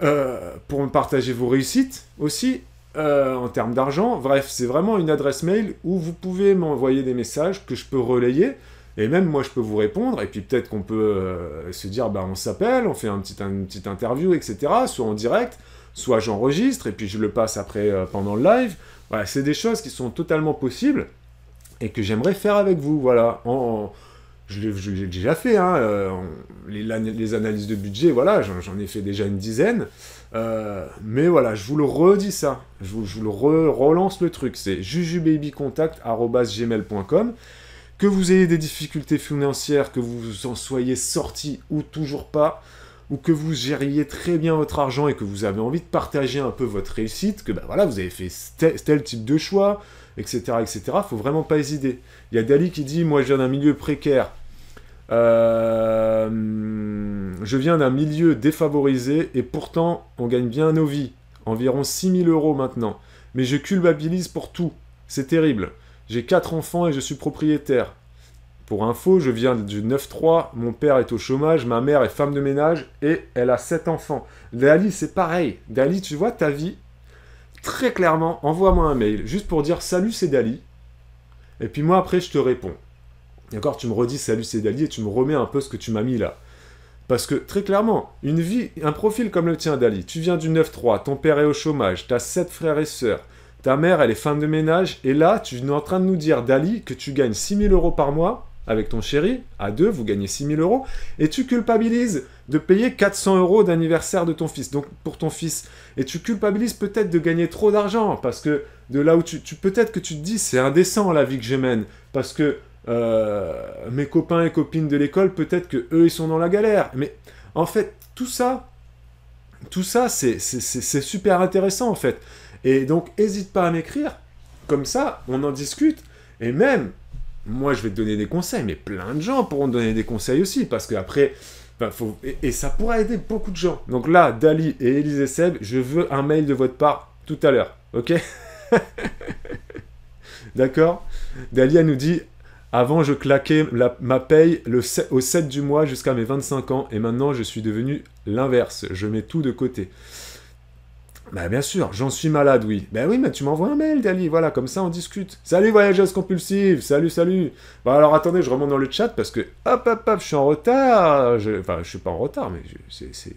Euh, pour me partager vos réussites aussi. Euh, en termes d'argent. Bref, c'est vraiment une adresse mail où vous pouvez m'envoyer des messages que je peux relayer. Et même moi, je peux vous répondre, et puis peut-être qu'on peut, euh, se dire, bah, on s'appelle, on fait un petit, une petite interview, etc., soit en direct, soit j'enregistre, et puis je le passe après euh, pendant le live. Voilà, c'est des choses qui sont totalement possibles, et que j'aimerais faire avec vous, voilà. En, je l'ai déjà fait, hein, euh, les, analyses de budget, voilà, j'en ai fait déjà une dizaine. mais voilà, je vous le redis ça, je vous, je le relance le truc, c'est jujubabycontact.gmail.com que vous ayez des difficultés financières, que vous en soyez sorti ou toujours pas, ou que vous gériez très bien votre argent et que vous avez envie de partager un peu votre réussite, que ben voilà, vous avez fait tel, type de choix, etc., etc., faut vraiment pas hésiter. Il y a Dali qui dit, moi je viens d'un milieu précaire, euh, je viens d'un milieu défavorisé et pourtant on gagne bien nos vies, environ 6000 euros maintenant, mais je culpabilise pour tout, c'est terrible. J'ai quatre enfants et je suis propriétaire. Pour info, je viens du 9-3, mon père est au chômage, ma mère est femme de ménage et elle a sept enfants. Dali, c'est pareil. Dali, tu vois ta vie Très clairement, envoie-moi un mail juste pour dire salut, c'est Dali. Et puis moi, après, je te réponds. D'accord Tu me redis salut, c'est Dali et tu me remets un peu ce que tu m'as mis là. Parce que très clairement, une vie, un profil comme le tien, Dali, tu viens du 9-3, ton père est au chômage, as sept frères et sœurs, ta mère, elle est femme de ménage. Et là, tu es en train de nous dire, Dali, que tu gagnes 6 000 euros par mois avec ton chéri. À deux, vous gagnez 6 000 euros. Et tu culpabilises de payer 400 euros d'anniversaire de ton fils. Donc, pour ton fils. Et tu culpabilises peut-être de gagner trop d'argent. Parce que de là où tu. peut-être que tu te dis, c'est indécent la vie que je mène. Parce que euh, mes copains et copines de l'école, peut-être que eux, ils sont dans la galère. Mais en fait, tout ça, tout ça, c'est super intéressant en fait. Et donc, n'hésite pas à m'écrire. Comme ça, on en discute. Et même, moi, je vais te donner des conseils, mais plein de gens pourront donner des conseils aussi, parce qu'après, après et, ça pourra aider beaucoup de gens. Donc là, Dali et Élise Seb, je veux un mail de votre part tout à l'heure, ok D'accord Dali, nous dit, avant, je claquais ma paye au 7 du mois jusqu'à mes 25 ans, et maintenant, je suis devenu l'inverse, je mets tout de côté. Bah bien sûr, j'en suis malade, oui. Ben oui, mais tu m'envoies un mail, Dali, voilà, comme ça on discute. Salut voyageuse compulsive, salut, salut. Bon, bah, alors attendez, je remonte dans le chat parce que hop, hop, hop, je suis en retard. Enfin, je suis pas en retard, mais c'est...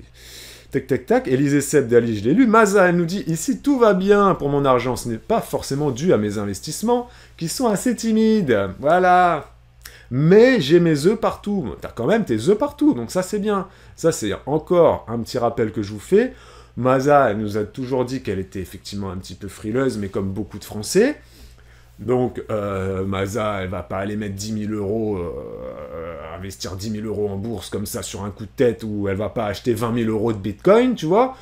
Tac, tac, tac. Élisée Seb Dali, je l'ai lu. Maza, elle nous dit Ici, tout va bien pour mon argent. Ce n'est pas forcément dû à mes investissements, qui sont assez timides. Voilà. Mais j'ai mes œufs partout. T'as quand même tes œufs partout, donc ça, c'est bien. Ça, c'est encore un petit rappel que je vous fais. Maza, elle nous a toujours dit qu'elle était effectivement un petit peu frileuse, mais comme beaucoup de Français. Donc, euh, Maza, elle va pas aller mettre 10 000 euros, euh, investir 10 000 euros en bourse comme ça sur un coup de tête, ou elle va pas acheter 20 000 euros de bitcoin, tu vois.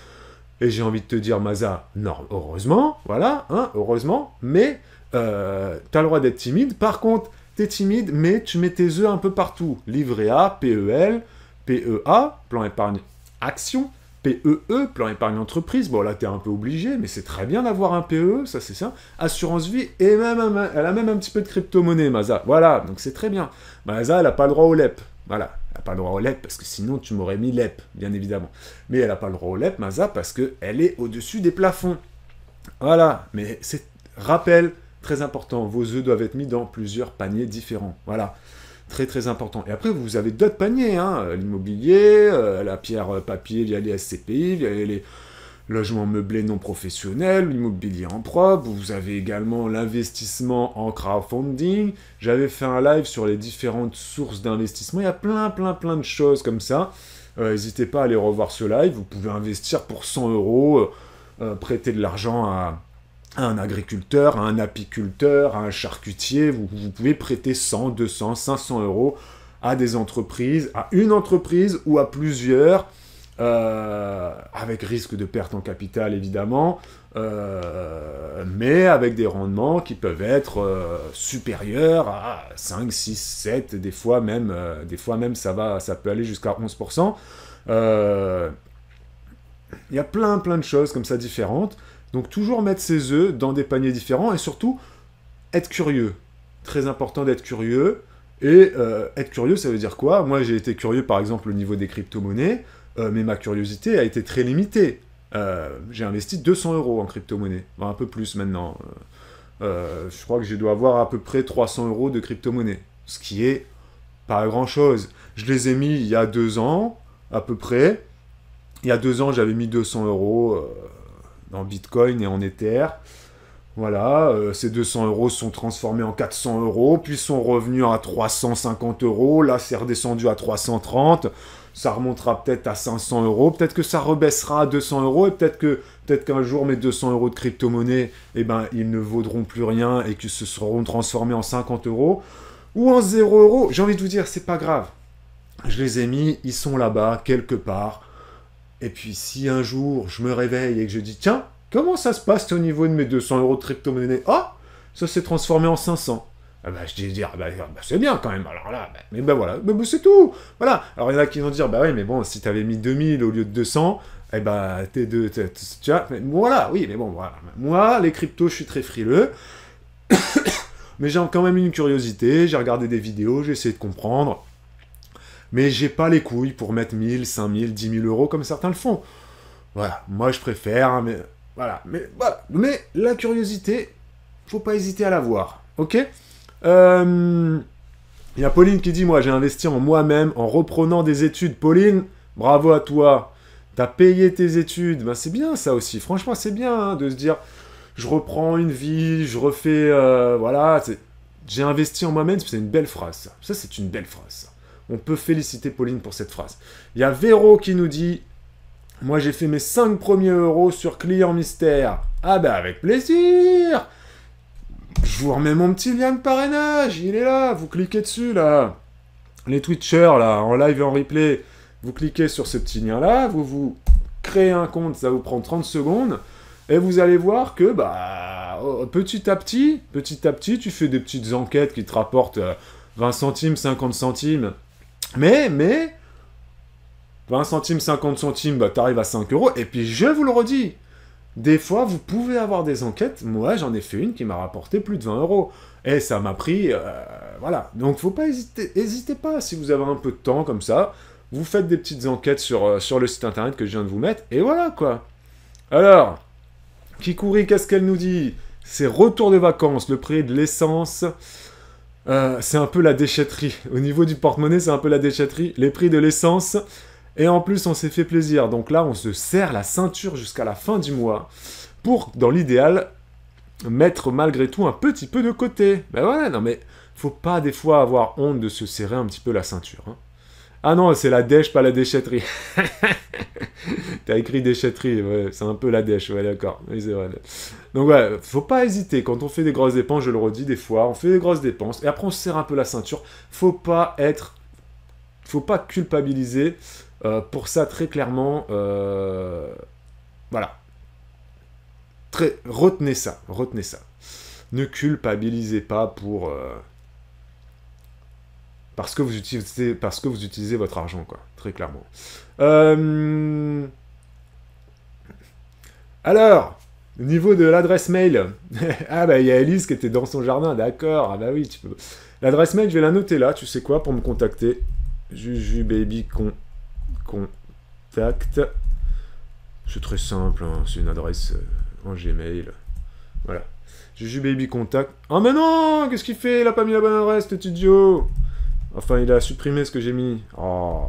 Et j'ai envie de te dire, Maza, non, heureusement, voilà, hein, heureusement, mais euh, tu as le droit d'être timide. Par contre, tu es timide, mais tu mets tes œufs un peu partout. Livret A, PEL, PEA, plan épargne action. PEE, e, plan épargne entreprise, bon là tu es un peu obligé, mais c'est très bien d'avoir un PEE, e, ça c'est ça. Assurance vie, et même elle a même un petit peu de crypto-monnaie, Maza. Voilà, donc c'est très bien. Maza, elle n'a pas le droit au LEP. Voilà, elle n'a pas le droit au LEP, parce que sinon tu m'aurais mis LEP, bien évidemment. Mais elle n'a pas le droit au LEP, Maza, parce qu'elle est au-dessus des plafonds. Voilà, mais c'est rappel très important, vos œufs doivent être mis dans plusieurs paniers différents. Voilà très très important. Et après, vous avez d'autres paniers, hein. euh, l'immobilier, euh, la pierre euh, papier, via les SCPI, il les logements meublés non professionnels, l'immobilier en propre, vous avez également l'investissement en crowdfunding, j'avais fait un live sur les différentes sources d'investissement, il y a plein plein plein de choses comme ça, n'hésitez pas à aller revoir ce live, vous pouvez investir pour 100 euros, prêter de l'argent à un agriculteur, à un apiculteur, à un charcutier, vous, pouvez prêter 100, 200, 500 euros à des entreprises, à une entreprise ou à plusieurs, euh, avec risque de perte en capital évidemment, euh, mais avec des rendements qui peuvent être euh, supérieurs à 5, 6, 7, des fois même, des fois même ça, va, ça peut aller jusqu'à 11%. Il y a plein plein de choses comme ça différentes. Donc toujours mettre ses œufs dans des paniers différents et surtout être curieux. Très important d'être curieux. Et euh, être curieux, ça veut dire quoi Moi, j'ai été curieux, par exemple, au niveau des crypto-monnaies, euh, mais ma curiosité a été très limitée. Euh, j'ai investi 200 euros en crypto-monnaie, enfin, un peu plus maintenant. je crois que je dois avoir à peu près 300 euros de crypto-monnaie, ce qui est pas grand-chose. Je les ai mis il y a deux ans, à peu près. Il y a deux ans, j'avais mis 200 euros en Bitcoin et en Ether. Voilà, euh, ces 200 euros sont transformés en 400 euros, puis sont revenus à 350 euros. Là, c'est redescendu à 330. Ça remontera peut-être à 500 euros. Peut-être que ça rebaissera à 200 euros. Et peut-être que peut-être qu'un jour mes 200 euros de crypto-monnaie, eh ben, ils ne vaudront plus rien et que se seront transformés en 50 euros ou en 0 euros. J'ai envie de vous dire, c'est pas grave. Je les ai mis, ils sont là-bas quelque part et puis si un jour je me réveille et que je dis tiens, comment ça se passe au niveau de mes 200 euros de crypto-monnaie oh, ça s'est transformé en 500. Ah bah, je dis dire, ah bah, ah bah, c'est bien quand même, alors là, bah, mais ben voilà, c'est tout, voilà. Alors il y en a qui vont dire, bah oui, mais bon, si tu avais mis 2000 au lieu de 200, et eh bah, t'es deux, tu mais voilà, oui, mais bon, voilà. Moi, les cryptos, je suis très frileux, mais j'ai quand même une curiosité, j'ai regardé des vidéos, j'ai essayé de comprendre, mais j'ai pas les couilles pour mettre 1000, 5000, 10 000 euros comme certains le font. Voilà, moi je préfère, hein, mais voilà, mais voilà. Mais la curiosité, faut pas hésiter à la voir, ok Il euh, y a Pauline qui dit, moi j'ai investi en moi-même en reprenant des études. Pauline, bravo à toi, t'as payé tes études, ben, c'est bien ça aussi, franchement c'est bien hein, de se dire, je reprends une vie, je refais, euh, voilà, j'ai investi en moi-même, c'est une belle phrase ça, c'est une belle phrase on peut féliciter Pauline pour cette phrase. Il y a Véro qui nous dit Moi j'ai fait mes 5 premiers euros sur client mystère. Ah ben avec plaisir Je vous remets mon petit lien de parrainage, il est là, vous cliquez dessus là. Les Twitchers là, en live et en replay, vous cliquez sur ce petit lien là, vous vous créez un compte, ça vous prend 30 secondes. Et vous allez voir que, bah, oh, petit à petit, petit à petit, tu fais des petites enquêtes qui te rapportent 20 euh, centimes, 50 centimes. Mais, mais, 20 centimes, 50 centimes, bah, t'arrives à 5 euros. Et puis, je vous le redis, des fois, vous pouvez avoir des enquêtes. Moi, j'en ai fait une qui m'a rapporté plus de 20 euros. Et ça m'a pris. Euh, voilà. Donc, faut pas hésiter. hésitez pas si vous avez un peu de temps comme ça. Vous faites des petites enquêtes sur, euh, sur le site internet que je viens de vous mettre. Et voilà, quoi. Alors, Kikuri, qu'est-ce qu'elle nous dit C'est retour de vacances, le prix de l'essence. Euh, c'est un peu la déchetterie. Au niveau du porte-monnaie, c'est un peu la déchetterie. Les prix de l'essence. Et en plus, on s'est fait plaisir. Donc là, on se serre la ceinture jusqu'à la fin du mois. Pour, dans l'idéal, mettre malgré tout un petit peu de côté. mais ben voilà, non mais faut pas des fois avoir honte de se serrer un petit peu la ceinture. Hein. Ah non, c'est la dèche, pas la déchetterie. T'as écrit déchetterie, c'est un peu la dèche, ouais, d'accord. Donc, ouais, faut pas hésiter. Quand on fait des grosses dépenses, je le redis des fois, on fait des grosses dépenses et après on se serre un peu la ceinture. Faut pas être. Faut pas culpabiliser euh, pour ça, très clairement. Euh, voilà. Retenez ça, retenez ça. Ne culpabilisez pas pour. Euh, parce que vous utilisez, que vous utilisez votre argent, quoi, très clairement. Euh... Alors, niveau de l'adresse mail. ah bah il y a Elise qui était dans son jardin, d'accord. Ah bah oui, tu peux. L'adresse mail, je vais la noter là, tu sais quoi, pour me contacter. Jujubabycontact. C'est très simple, hein, c'est une adresse euh, en Gmail. Voilà. Jujubabycontact. Ah oh, mais non Qu'est-ce qu'il fait Il a pas mis la bonne adresse, cet idiot Enfin, il a supprimé ce que j'ai mis. en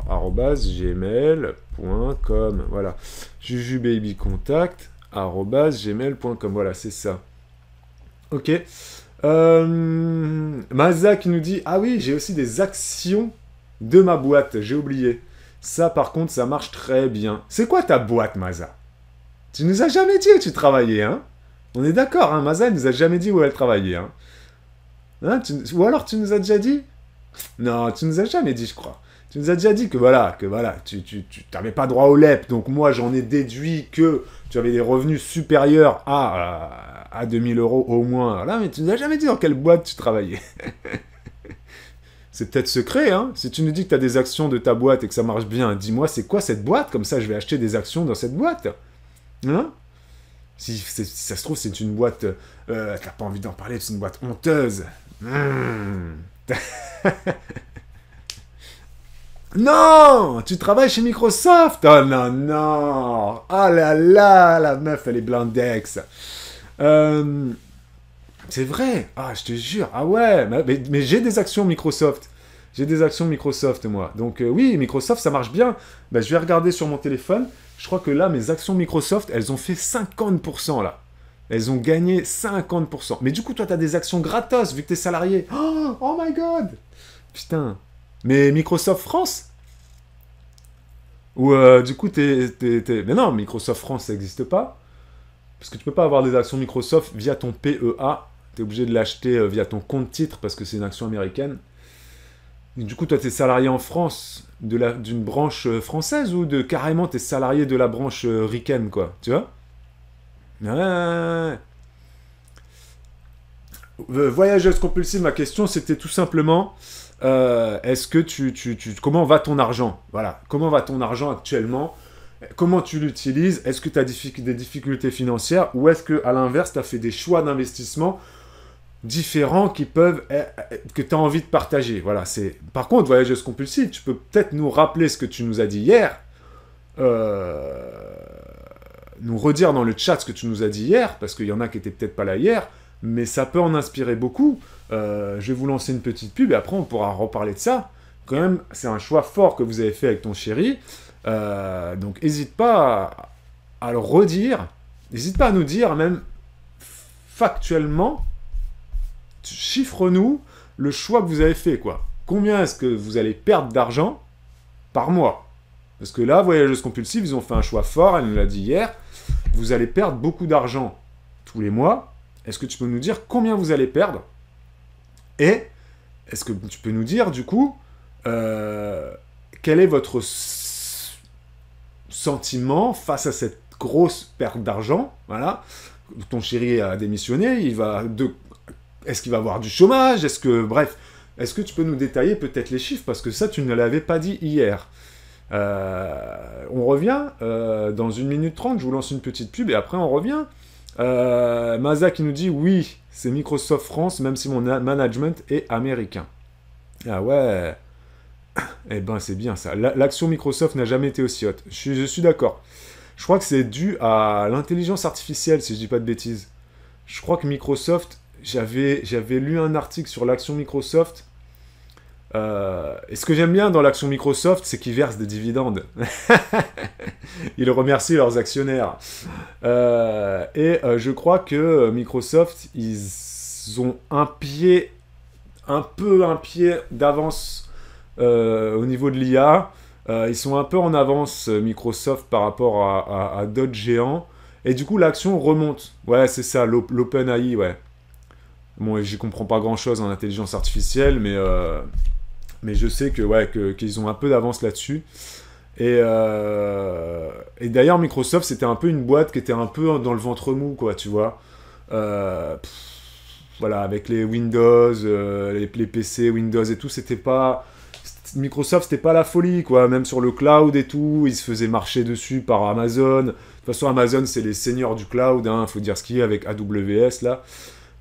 gmail.com. Voilà. jujubabycontact gmail.com. Voilà, c'est ça. Ok. Euh, Maza qui nous dit Ah oui, j'ai aussi des actions de ma boîte. J'ai oublié. Ça, par contre, ça marche très bien. C'est quoi ta boîte, Maza Tu nous as jamais dit où tu travaillais, hein On est d'accord, hein Maza, elle nous a jamais dit où elle travaillait, hein, hein Ou alors tu nous as déjà dit non, tu nous as jamais dit, je crois. Tu nous as déjà dit que voilà, que voilà, tu n'avais pas droit au LEP. Donc moi, j'en ai déduit que tu avais des revenus supérieurs à, à, 2000 euros au moins. mais tu nous as jamais dit dans quelle boîte tu travaillais. c'est peut-être secret, hein. Si tu nous dis que tu as des actions de ta boîte et que ça marche bien, dis-moi c'est quoi cette boîte, comme ça je vais acheter des actions dans cette boîte. Hein si, ça se trouve, c'est une boîte. Euh, n'as pas envie d'en parler, c'est une boîte honteuse. Mmh. non Tu travailles chez Microsoft Oh non, non Ah oh là là, la meuf, elle est blindex euh, C'est vrai Ah, je te jure Ah ouais Mais, j'ai des actions Microsoft j'ai des actions Microsoft, moi. Donc euh, oui, Microsoft, ça marche bien. Bah, je vais regarder sur mon téléphone. Je crois que là, mes actions Microsoft, elles ont fait 50% là. Elles ont gagné 50%. Mais du coup, toi, tu as des actions gratos vu que t'es salarié. Oh, oh my god Putain. Mais Microsoft France Ou euh, du coup, t'es, Mais non, Microsoft France, ça n'existe pas. Parce que tu peux pas avoir des actions Microsoft via ton PEA. Tu es obligé de l'acheter euh, via ton compte titre parce que c'est une action américaine. du coup, toi, tu es salarié en France d'une branche euh, française ou de carrément tu es salarié de la branche ricaine, quoi. Tu vois euh, voyageuse compulsive, ma question c'était tout simplement euh, est-ce que tu, tu, comment va ton argent Voilà, comment va ton argent actuellement Comment tu l'utilises Est-ce que tu as des difficultés financières ou est-ce que à l'inverse tu as fait des choix d'investissement différents qui peuvent eh, eh, que tu as envie de partager Voilà, c'est par contre voyageuse compulsive, tu peux peut-être nous rappeler ce que tu nous as dit hier. Euh nous redire dans le chat ce que tu nous as dit hier, parce qu'il y en a qui n'étaient peut-être pas là hier, mais ça peut en inspirer beaucoup. Euh, je vais vous lancer une petite pub et après on pourra reparler de ça. Quand même, c'est un choix fort que vous avez fait avec ton chéri. Euh, donc n'hésite pas à, le redire. N'hésite pas à nous dire, même factuellement, chiffre-nous le choix que vous avez fait. quoi. Combien est-ce que vous allez perdre d'argent par mois Parce que là, Voyageuse Compulsive, ils ont fait un choix fort, elle nous l'a dit hier vous allez perdre beaucoup d'argent tous les mois. Est-ce que tu peux nous dire combien vous allez perdre Et est-ce que tu peux nous dire, du coup, euh, quel est votre sentiment face à cette grosse perte d'argent Voilà. Ton chéri a démissionné, il va est-ce qu'il va avoir du chômage Est-ce que, bref, est-ce que tu peux nous détailler peut-être les chiffres Parce que ça, tu ne l'avais pas dit hier. Euh, on revient euh, dans une minute trente, je vous lance une petite pub et après on revient. Euh, Maza qui nous dit oui, c'est Microsoft France, même si mon management est américain. Ah ouais. Eh ben c'est bien ça. L'action Microsoft n'a jamais été aussi haute. Je suis, d'accord. Je crois que c'est dû à l'intelligence artificielle, si je dis pas de bêtises. Je crois que Microsoft, j'avais lu un article sur l'action Microsoft euh, et ce que j'aime bien dans l'action Microsoft, c'est qu'ils versent des dividendes. Ils remercient leurs actionnaires. Euh, et euh, je crois que Microsoft, ils ont un pied, un peu un pied d'avance au niveau de l'IA. ils sont un peu en avance, Microsoft, par rapport à, d'autres géants. Et du coup, l'action remonte. Ouais, c'est ça, l'Open AI, ouais. Bon, j'y comprends pas grand-chose en intelligence artificielle, mais... Mais je sais que ouais, qu'ils ont un peu d'avance là-dessus. Euh, et, d'ailleurs, Microsoft, c'était un peu une boîte qui était un peu dans le ventre mou, quoi, tu vois. Euh, voilà, avec les Windows, euh, les, PC, Windows et tout, c'était pas. Microsoft, c'était pas la folie, quoi. Même sur le cloud et tout, ils se faisaient marcher dessus par Amazon. De toute façon, Amazon, c'est les seigneurs du cloud, Il hein, faut dire ce qu'il y a avec AWS, là.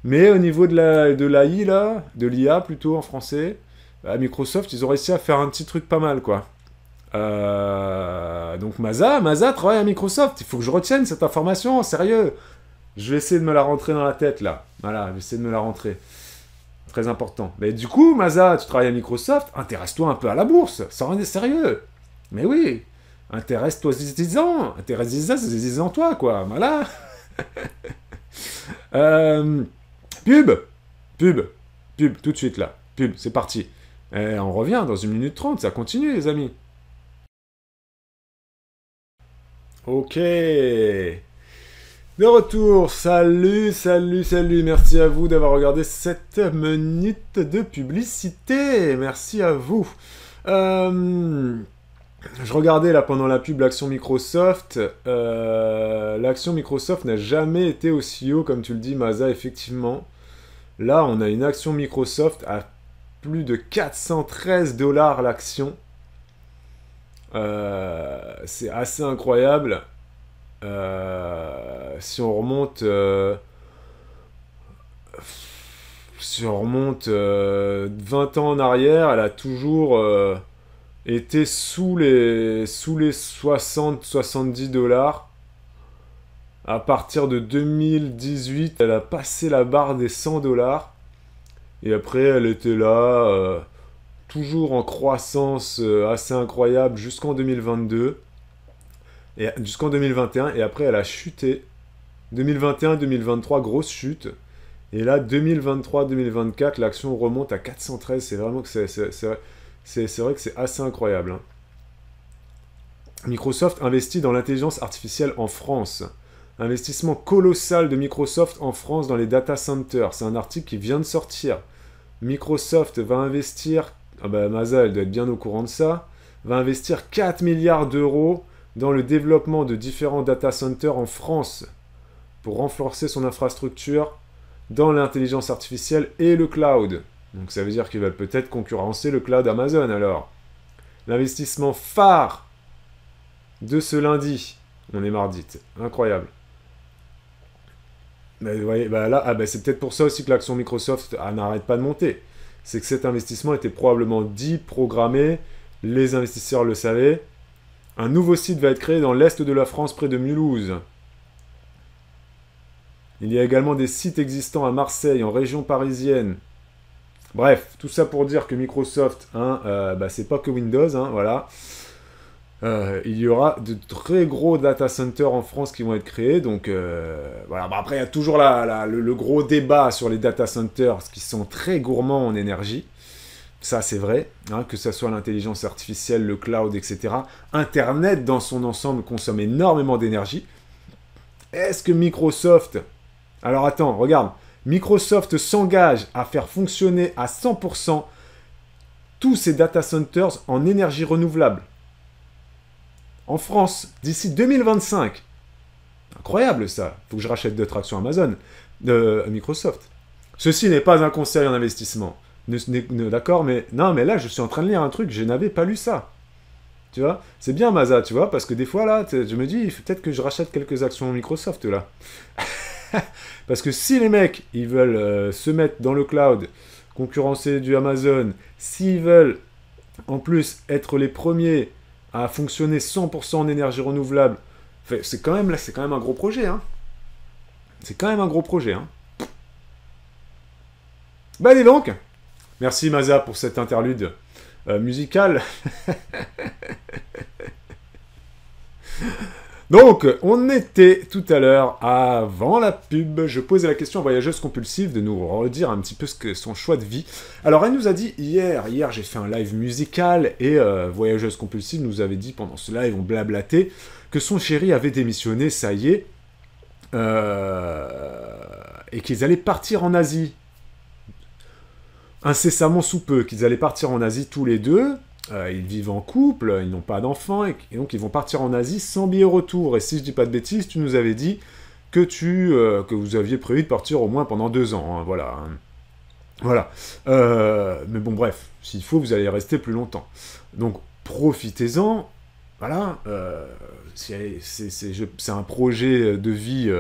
Mais au niveau de l'AI, la, de là, de l'IA plutôt en français, à bah, Microsoft, ils ont réussi à faire un petit truc pas mal, quoi. Euh, donc Maza, Maza travaille à Microsoft. Il faut que je retienne cette information, sérieux. Je vais essayer de me la rentrer dans la tête là. Voilà, je vais essayer de me la rentrer. Très important. Mais du coup, Maza, tu travailles à Microsoft, intéresse-toi un peu à la bourse. Ça est sérieux. Mais oui, intéresse-toi disant, intéresse-toi, toi quoi. Voilà. Euh, pub, pub, pub, tout de suite là. Pub, c'est parti. Eh, on revient dans une minute trente, ça continue les amis. Ok. De retour, salut, salut, salut, merci à vous d'avoir regardé cette minute de publicité, merci à vous. Euh, je regardais là pendant la pub l'action Microsoft, euh, l'action Microsoft n'a jamais été aussi haut comme tu le dis Maza, effectivement. Là on a une action Microsoft à plus de 413 dollars l'action. Euh, c'est assez incroyable. Euh, si on remonte, euh, si on remonte 20 ans en arrière, elle a toujours été sous les, sous les 60-70 dollars. À partir de 2018, elle a passé la barre des 100 dollars. Et après, elle était là, euh, toujours en croissance euh, assez incroyable jusqu'en 2022, et jusqu'en 2021, et après, elle a chuté. 2021-2023, grosse chute. Et là, 2023-2024, l'action remonte à 413. C'est vraiment que c'est, vrai que c'est assez incroyable. Hein. Microsoft investit dans l'intelligence artificielle en France. Investissement colossal de Microsoft en France dans les data centers. C'est un article qui vient de sortir. Microsoft va investir, ah bah, elle doit être bien au courant de ça, va investir 4 milliards d'euros dans le développement de différents data centers en France pour renforcer son infrastructure dans l'intelligence artificielle et le cloud. Donc ça veut dire qu'il va peut-être concurrencer le cloud Amazon alors. L'investissement phare de ce lundi, on est mardi. incroyable vous bah là, ah, bah, c'est peut-être pour ça aussi que l'action Microsoft ah, n'arrête pas de monter. C'est que cet investissement était probablement dit, programmé, les investisseurs le savaient. Un nouveau site va être créé dans l'est de la France, près de Mulhouse. Il y a également des sites existants à Marseille, en région parisienne. Bref, tout ça pour dire que Microsoft, hein, euh, bah, c'est pas que Windows, hein, voilà. Euh, il y aura de très gros data centers en France qui vont être créés. Donc euh, voilà. après, il y a toujours le, gros débat sur les data centers qui sont très gourmands en énergie. Ça, c'est vrai, hein, que ce soit l'intelligence artificielle, le cloud, etc. Internet, dans son ensemble, consomme énormément d'énergie. Est-ce que Microsoft... Alors attends, regarde. Microsoft s'engage à faire fonctionner à 100% tous ses data centers en énergie renouvelable en France d'ici 2025. Incroyable ça. Faut que je rachète d'autres actions Amazon, euh, Microsoft. Ceci n'est pas un conseil en investissement. D'accord, mais non, mais là, je suis en train de lire un truc, je n'avais pas lu ça. Tu vois C'est bien, Maza, tu vois, parce que des fois, là, je me dis, peut-être que je rachète quelques actions Microsoft, là. parce que si les mecs, ils veulent euh, se mettre dans le cloud, concurrencer du Amazon, s'ils veulent, en plus, être les premiers à fonctionner 100% en énergie renouvelable. c'est quand même là, c'est quand même un gros projet. Hein. C'est quand même un gros projet. Hein. Ben, donc Merci Maza pour cet interlude euh, musical. Donc, on était tout à l'heure, avant la pub, je posais la question à Voyageuse Compulsive de nous redire un petit peu ce que son choix de vie. Alors, elle nous a dit hier, hier j'ai fait un live musical et euh, Voyageuse Compulsive nous avait dit pendant ce live, on blablatait, que son chéri avait démissionné, ça y est, euh, et qu'ils allaient partir en Asie. Incessamment sous peu, qu'ils allaient partir en Asie tous les deux. Euh, ils vivent en couple, ils n'ont pas d'enfants, et, donc ils vont partir en Asie sans billet retour. Et si je dis pas de bêtises, tu nous avais dit que, tu, euh, que vous aviez prévu de partir au moins pendant deux ans. Hein, voilà. Hein. Voilà. Euh, mais bon, bref, s'il faut, vous allez rester plus longtemps. Donc, profitez-en. Voilà. C'est un projet de vie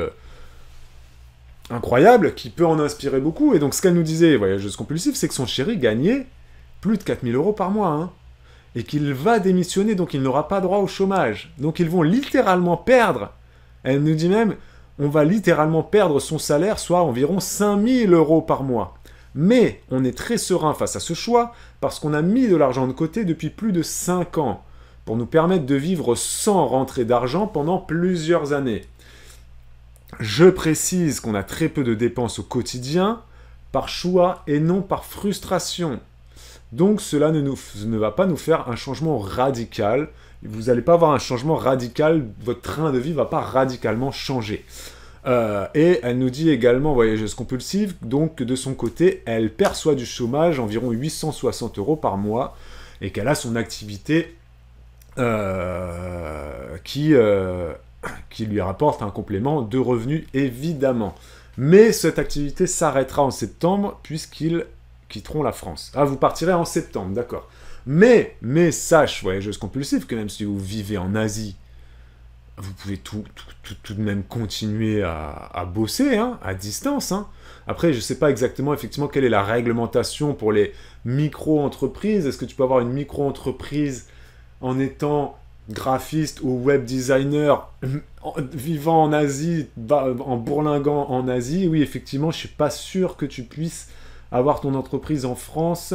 incroyable qui peut en inspirer beaucoup. Et donc, ce qu'elle nous disait, voyageuse compulsive, c'est que son chéri gagnait plus de 4000 euros par mois. Hein et qu'il va démissionner, donc il n'aura pas droit au chômage. Donc ils vont littéralement perdre. Elle nous dit même, on va littéralement perdre son salaire, soit environ 5000 euros par mois. Mais on est très serein face à ce choix parce qu'on a mis de l'argent de côté depuis plus de 5 ans pour nous permettre de vivre sans rentrée d'argent pendant plusieurs années. Je précise qu'on a très peu de dépenses au quotidien par choix et non par frustration. Donc cela ne, nous, va pas nous faire un changement radical. Vous n'allez pas avoir un changement radical, votre train de vie ne va pas radicalement changer. Euh, et elle nous dit également, voyageuse compulsive, donc de son côté, elle perçoit du chômage environ 860 euros par mois et qu'elle a son activité euh, qui, euh, qui lui rapporte un complément de revenus, évidemment. Mais cette activité s'arrêtera en septembre puisqu'il quitteront la France. Ah, vous partirez en septembre, d'accord. Mais, mais sache, voyageuse compulsive, que même si vous vivez en Asie, vous pouvez tout, tout, de même continuer à, bosser, hein, à distance. Hein. Après, je ne sais pas exactement, effectivement, quelle est la réglementation pour les micro-entreprises. Est-ce que tu peux avoir une micro-entreprise en étant graphiste ou web designer vivant en Asie, en bourlinguant en Asie, oui, effectivement, je ne suis pas sûr que tu puisses avoir ton entreprise en France,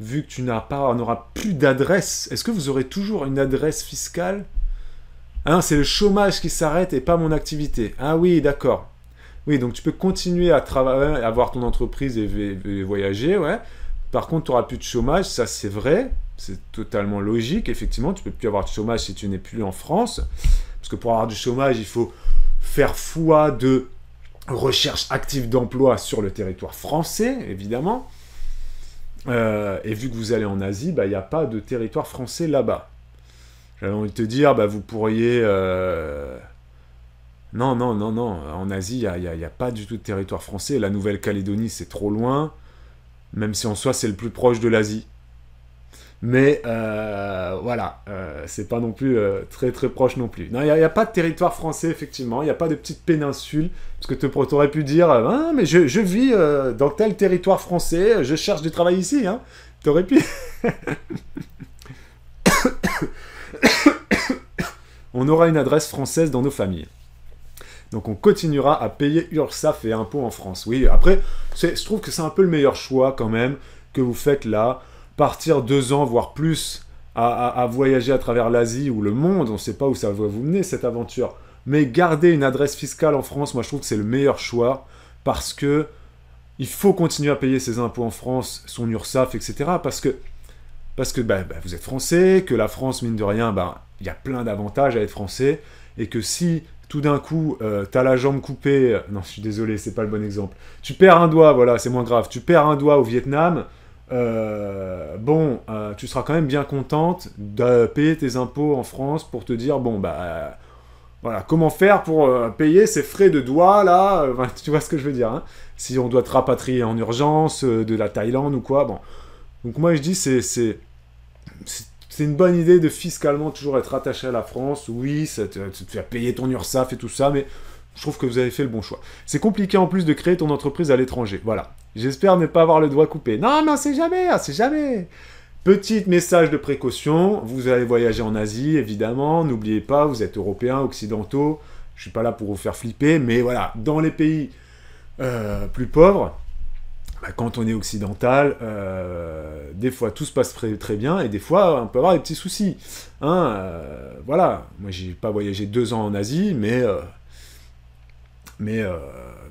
vu que tu n'as pas, n'auras plus d'adresse, est-ce que vous aurez toujours une adresse fiscale Hein, c'est le chômage qui s'arrête et pas mon activité. Ah oui, d'accord. Oui, donc tu peux continuer à travailler, avoir ton entreprise et, voyager, ouais. Par contre, tu n'auras plus de chômage, ça c'est vrai, c'est totalement logique. Effectivement, tu peux plus avoir de chômage si tu n'es plus en France. Parce que pour avoir du chômage, il faut faire foi de recherche active d'emploi sur le territoire français, évidemment. Euh, et vu que vous allez en Asie, bah, il n'y a pas de territoire français là-bas. J'avais envie de te dire, bah, vous pourriez... Euh, non, non, non, non. En Asie, il n'y a, pas du tout de territoire français. La Nouvelle-Calédonie, c'est trop loin. Même si en soi, c'est le plus proche de l'Asie mais euh, voilà, euh, c'est pas non plus euh, très très proche non plus. Non, il n'y a, pas de territoire français, effectivement, il n'y a pas de petite péninsule, parce que tu aurais pu dire, ah, mais je, vis dans tel territoire français, je cherche du travail ici, hein. aurais pu... on aura une adresse française dans nos familles. Donc on continuera à payer URSAF et impôts en France. Oui, après, je trouve que c'est un peu le meilleur choix quand même que vous faites là partir deux ans, voire plus, à, voyager à travers l'Asie ou le monde, on ne sait pas où ça va vous mener cette aventure. Mais garder une adresse fiscale en France, moi je trouve que c'est le meilleur choix parce que il faut continuer à payer ses impôts en France, son URSAF, etc. Parce que, parce que bah, vous êtes français, que la France, mine de rien, ben, il y a plein d'avantages à être français, et que si tout d'un coup, euh, tu as la jambe coupée, non, je suis désolé, c'est pas le bon exemple, tu perds un doigt, voilà, c'est moins grave, tu perds un doigt au Vietnam, euh, bon, euh, tu seras quand même bien contente de payer tes impôts en France pour te dire, bon, bah, voilà, comment faire pour euh, payer ces frais de doigts, là Tu vois ce que je veux dire, hein. Si on doit te rapatrier en urgence de la Thaïlande ou quoi, bon. Donc moi, je dis, c'est... C'est une bonne idée de fiscalement toujours être attaché à la France. Oui, ça te, ça fait payer ton URSAF et tout ça, mais je trouve que vous avez fait le bon choix. C'est compliqué en plus de créer ton entreprise à l'étranger. Voilà. J'espère ne pas avoir le doigt coupé. Non, mais c'est jamais, hein, c'est jamais. Petit message de précaution, vous allez voyager en Asie, évidemment. N'oubliez pas, vous êtes européens, occidentaux. Je ne suis pas là pour vous faire flipper, mais voilà, dans les pays euh, plus pauvres, bah, quand on est occidental, euh, des fois tout se passe très, bien et des fois on peut avoir des petits soucis. Hein, euh, voilà, moi j'ai pas voyagé deux ans en Asie, mais mais, euh,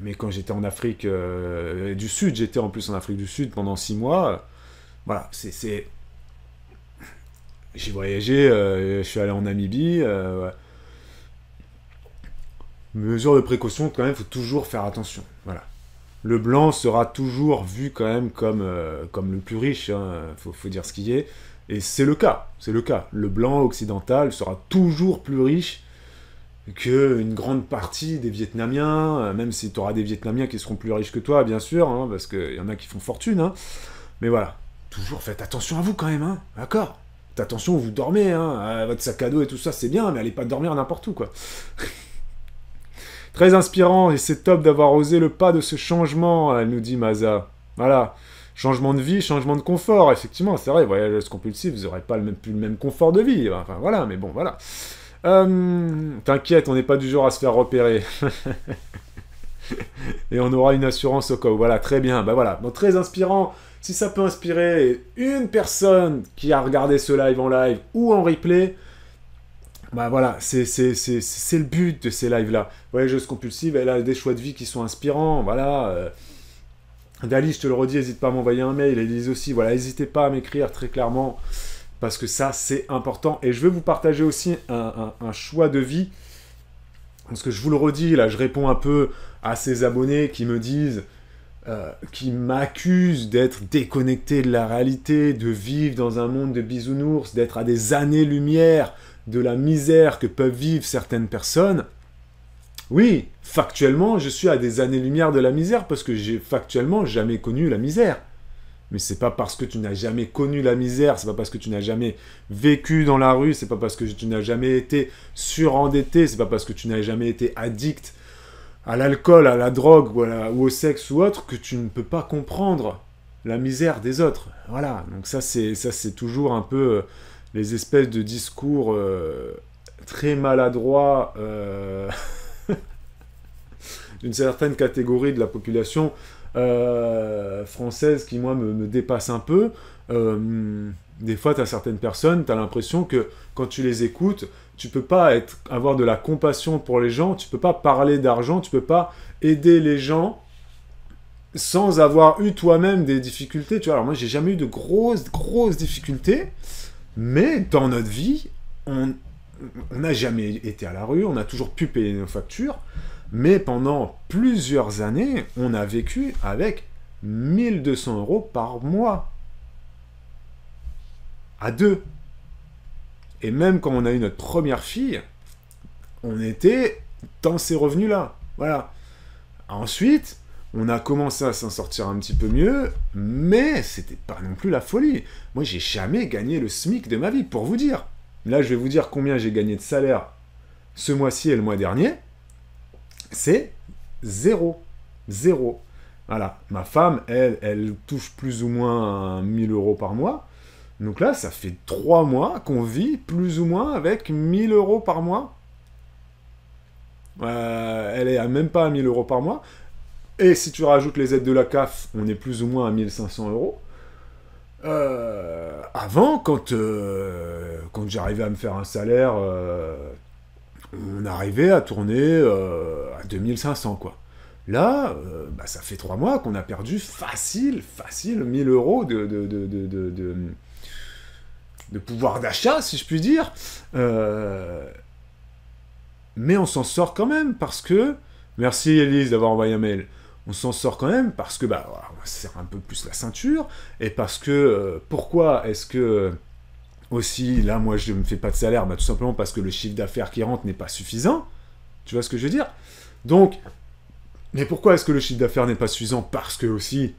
mais quand j'étais en Afrique euh, du Sud, j'étais en plus en Afrique du Sud pendant six mois. Voilà, c'est. J'ai voyagé, euh, je suis allé en Namibie. Mesures Mesure de précaution, quand même, il faut toujours faire attention. Voilà le blanc sera toujours vu quand même comme, comme le plus riche, il hein, faut, faut, dire ce qui est. Et c'est le cas, c'est le cas. Le blanc occidental sera toujours plus riche qu'une grande partie des Vietnamiens, euh, même si tu auras des Vietnamiens qui seront plus riches que toi, bien sûr, hein, parce qu'il y en a qui font fortune, hein. mais voilà, toujours faites attention à vous quand même, hein, d'accord Attention, vous dormez, hein, euh, votre sac à dos et tout ça, c'est bien, mais allez pas dormir n'importe où, quoi. Très inspirant, et c'est top d'avoir osé le pas de ce changement, euh, nous dit Maza. Voilà, changement de vie, changement de confort, effectivement, c'est vrai, voyageuse compulsif, vous n'aurez pas plus le même confort de vie, enfin voilà, mais bon, voilà. Hum, t'inquiète, on n'est pas du genre à se faire repérer. et on aura une assurance au cas Voilà, très bien. Bah voilà, très inspirant. Si ça peut inspirer une personne qui a regardé ce live en live ou en replay, bah voilà, c'est le but de ces lives-là. Voyageuse compulsive, elle a des choix de vie qui sont inspirants, voilà. Euh, Dali, je te le redis, n'hésite pas à m'envoyer un mail, Elle dit aussi, voilà, n'hésitez pas à m'écrire très clairement parce que ça, c'est important. Et je veux vous partager aussi un, choix de vie. Parce que je vous le redis, là, je réponds un peu à ces abonnés qui me disent, euh, qui m'accusent d'être déconnecté de la réalité, de vivre dans un monde de bisounours, d'être à des années-lumière de la misère que peuvent vivre certaines personnes. Oui, factuellement, je suis à des années-lumière de la misère parce que j'ai factuellement jamais connu la misère mais c'est pas parce que tu n'as jamais connu la misère, c'est pas parce que tu n'as jamais vécu dans la rue, c'est pas parce que tu n'as jamais été surendetté, c'est pas parce que tu n'as jamais été addict à l'alcool, à la drogue ou, au sexe ou autre que tu ne peux pas comprendre la misère des autres. Voilà, donc ça c'est ça c'est toujours un peu euh, les espèces de discours euh, très maladroits euh, d'une certaine catégorie de la population euh, française qui, moi, me, dépasse un peu. Euh, des fois, tu as certaines personnes, tu as l'impression que quand tu les écoutes, tu peux pas être, avoir de la compassion pour les gens, tu peux pas parler d'argent, tu peux pas aider les gens sans avoir eu toi-même des difficultés. Tu vois, alors moi, j'ai jamais eu de grosses, grosses difficultés, mais dans notre vie, on n'a jamais été à la rue, on a toujours pu payer nos factures. Mais pendant plusieurs années, on a vécu avec 1200 euros par mois. À deux. Et même quand on a eu notre première fille, on était dans ces revenus-là. Voilà. Ensuite, on a commencé à s'en sortir un petit peu mieux, mais c'était pas non plus la folie. Moi, j'ai jamais gagné le SMIC de ma vie, pour vous dire. Là, je vais vous dire combien j'ai gagné de salaire ce mois-ci et le mois dernier c'est zéro. Zéro. Voilà. Ma femme, elle, elle touche plus ou moins 1000 euros par mois. Donc là, ça fait trois mois qu'on vit plus ou moins avec 1000 euros par mois. Euh, elle est à même pas à 1000 euros par mois. Et si tu rajoutes les aides de la CAF, on est plus ou moins à 1500 euros. Euh, avant, quand, euh, quand j'arrivais à me faire un salaire, on arrivait à tourner euh, à 2500, quoi. Là, euh, bah, ça fait trois mois qu'on a perdu facile, facile 1000 euros de, de, de, pouvoir d'achat, si je puis dire. Euh, mais on s'en sort quand même parce que. Merci Elise d'avoir envoyé un mail. On s'en sort quand même parce que bah, on serre un peu plus la ceinture et parce que pourquoi est-ce que aussi, là, moi, je ne me fais pas de salaire, bah, tout simplement parce que le chiffre d'affaires qui rentre n'est pas suffisant. Tu vois ce que je veux dire Donc, mais pourquoi est-ce que le chiffre d'affaires n'est pas suffisant Parce que aussi,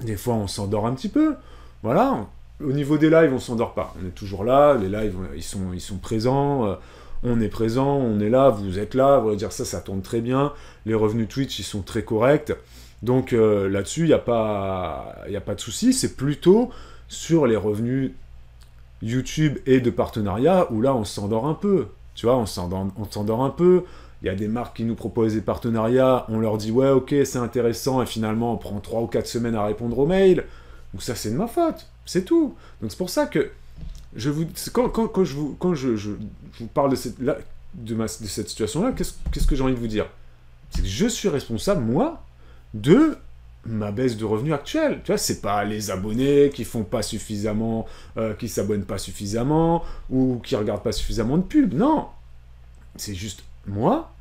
des fois, on s'endort un petit peu. Voilà. Au niveau des lives, on s'endort pas. On est toujours là. Les lives, ils sont, ils sont présents. Euh, on est présent, on est là, vous êtes là. Vous dire ça, ça tourne très bien. Les revenus Twitch, ils sont très corrects. Donc euh, là-dessus, il n'y a, pas, a pas de souci. C'est plutôt sur les revenus YouTube et de partenariats où là on s'endort un peu. Tu vois, on s'endort un peu. Il y a des marques qui nous proposent des partenariats, on leur dit ouais ok c'est intéressant et finalement on prend 3 ou 4 semaines à répondre aux mails. Donc ça c'est de ma faute, c'est tout. Donc c'est pour ça que je vous, quand, quand, je, vous, quand je, vous parle de cette, de, ma, de cette situation-là, qu'est-ce quest -ce que j'ai envie de vous dire C'est que je suis responsable, moi, de ma baisse de revenus actuelle. Tu vois, c'est pas les abonnés qui font pas suffisamment, euh, qui s'abonnent pas suffisamment ou qui regardent pas suffisamment de pubs. Non, c'est juste moi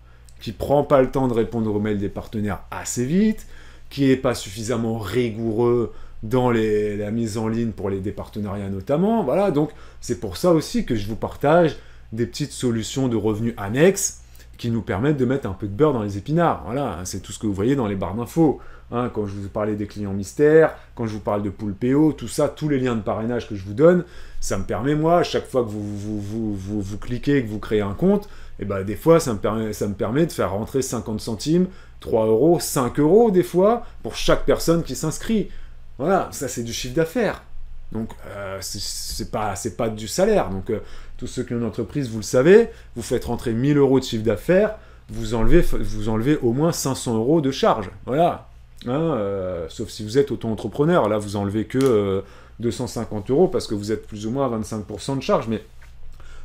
qui prends pas le temps de répondre aux mails des partenaires assez vite, qui est pas suffisamment rigoureux dans la mise en ligne pour les des partenariats notamment. Voilà, donc c'est pour ça aussi que je vous partage des petites solutions de revenus annexes qui nous permettent de mettre un peu de beurre dans les épinards. Voilà, hein, c'est tout ce que vous voyez dans les barres d'infos. Hein, quand je vous parlais des clients mystères, quand je vous parle de Poulpeo, tout ça, tous les liens de parrainage que je vous donne, ça me permet, moi, chaque fois que vous, vous, vous, cliquez, que vous créez un compte, et eh ben, des fois, ça me, permet, ça me permet de faire rentrer 50 centimes, 3 euros, 5 euros des fois, pour chaque personne qui s'inscrit. Voilà, ça c'est du chiffre d'affaires. Donc, euh, c'est pas, du salaire. Donc, euh, tous ceux qui ont une entreprise, vous le savez, vous faites rentrer 1000 euros de chiffre d'affaires, vous enlevez, vous enlevez au moins 500 euros de charges. Voilà, Hein, euh, sauf si vous êtes auto-entrepreneur, là vous enlevez que 250 euh, euros parce que vous êtes plus ou moins à 25% de charge. Mais,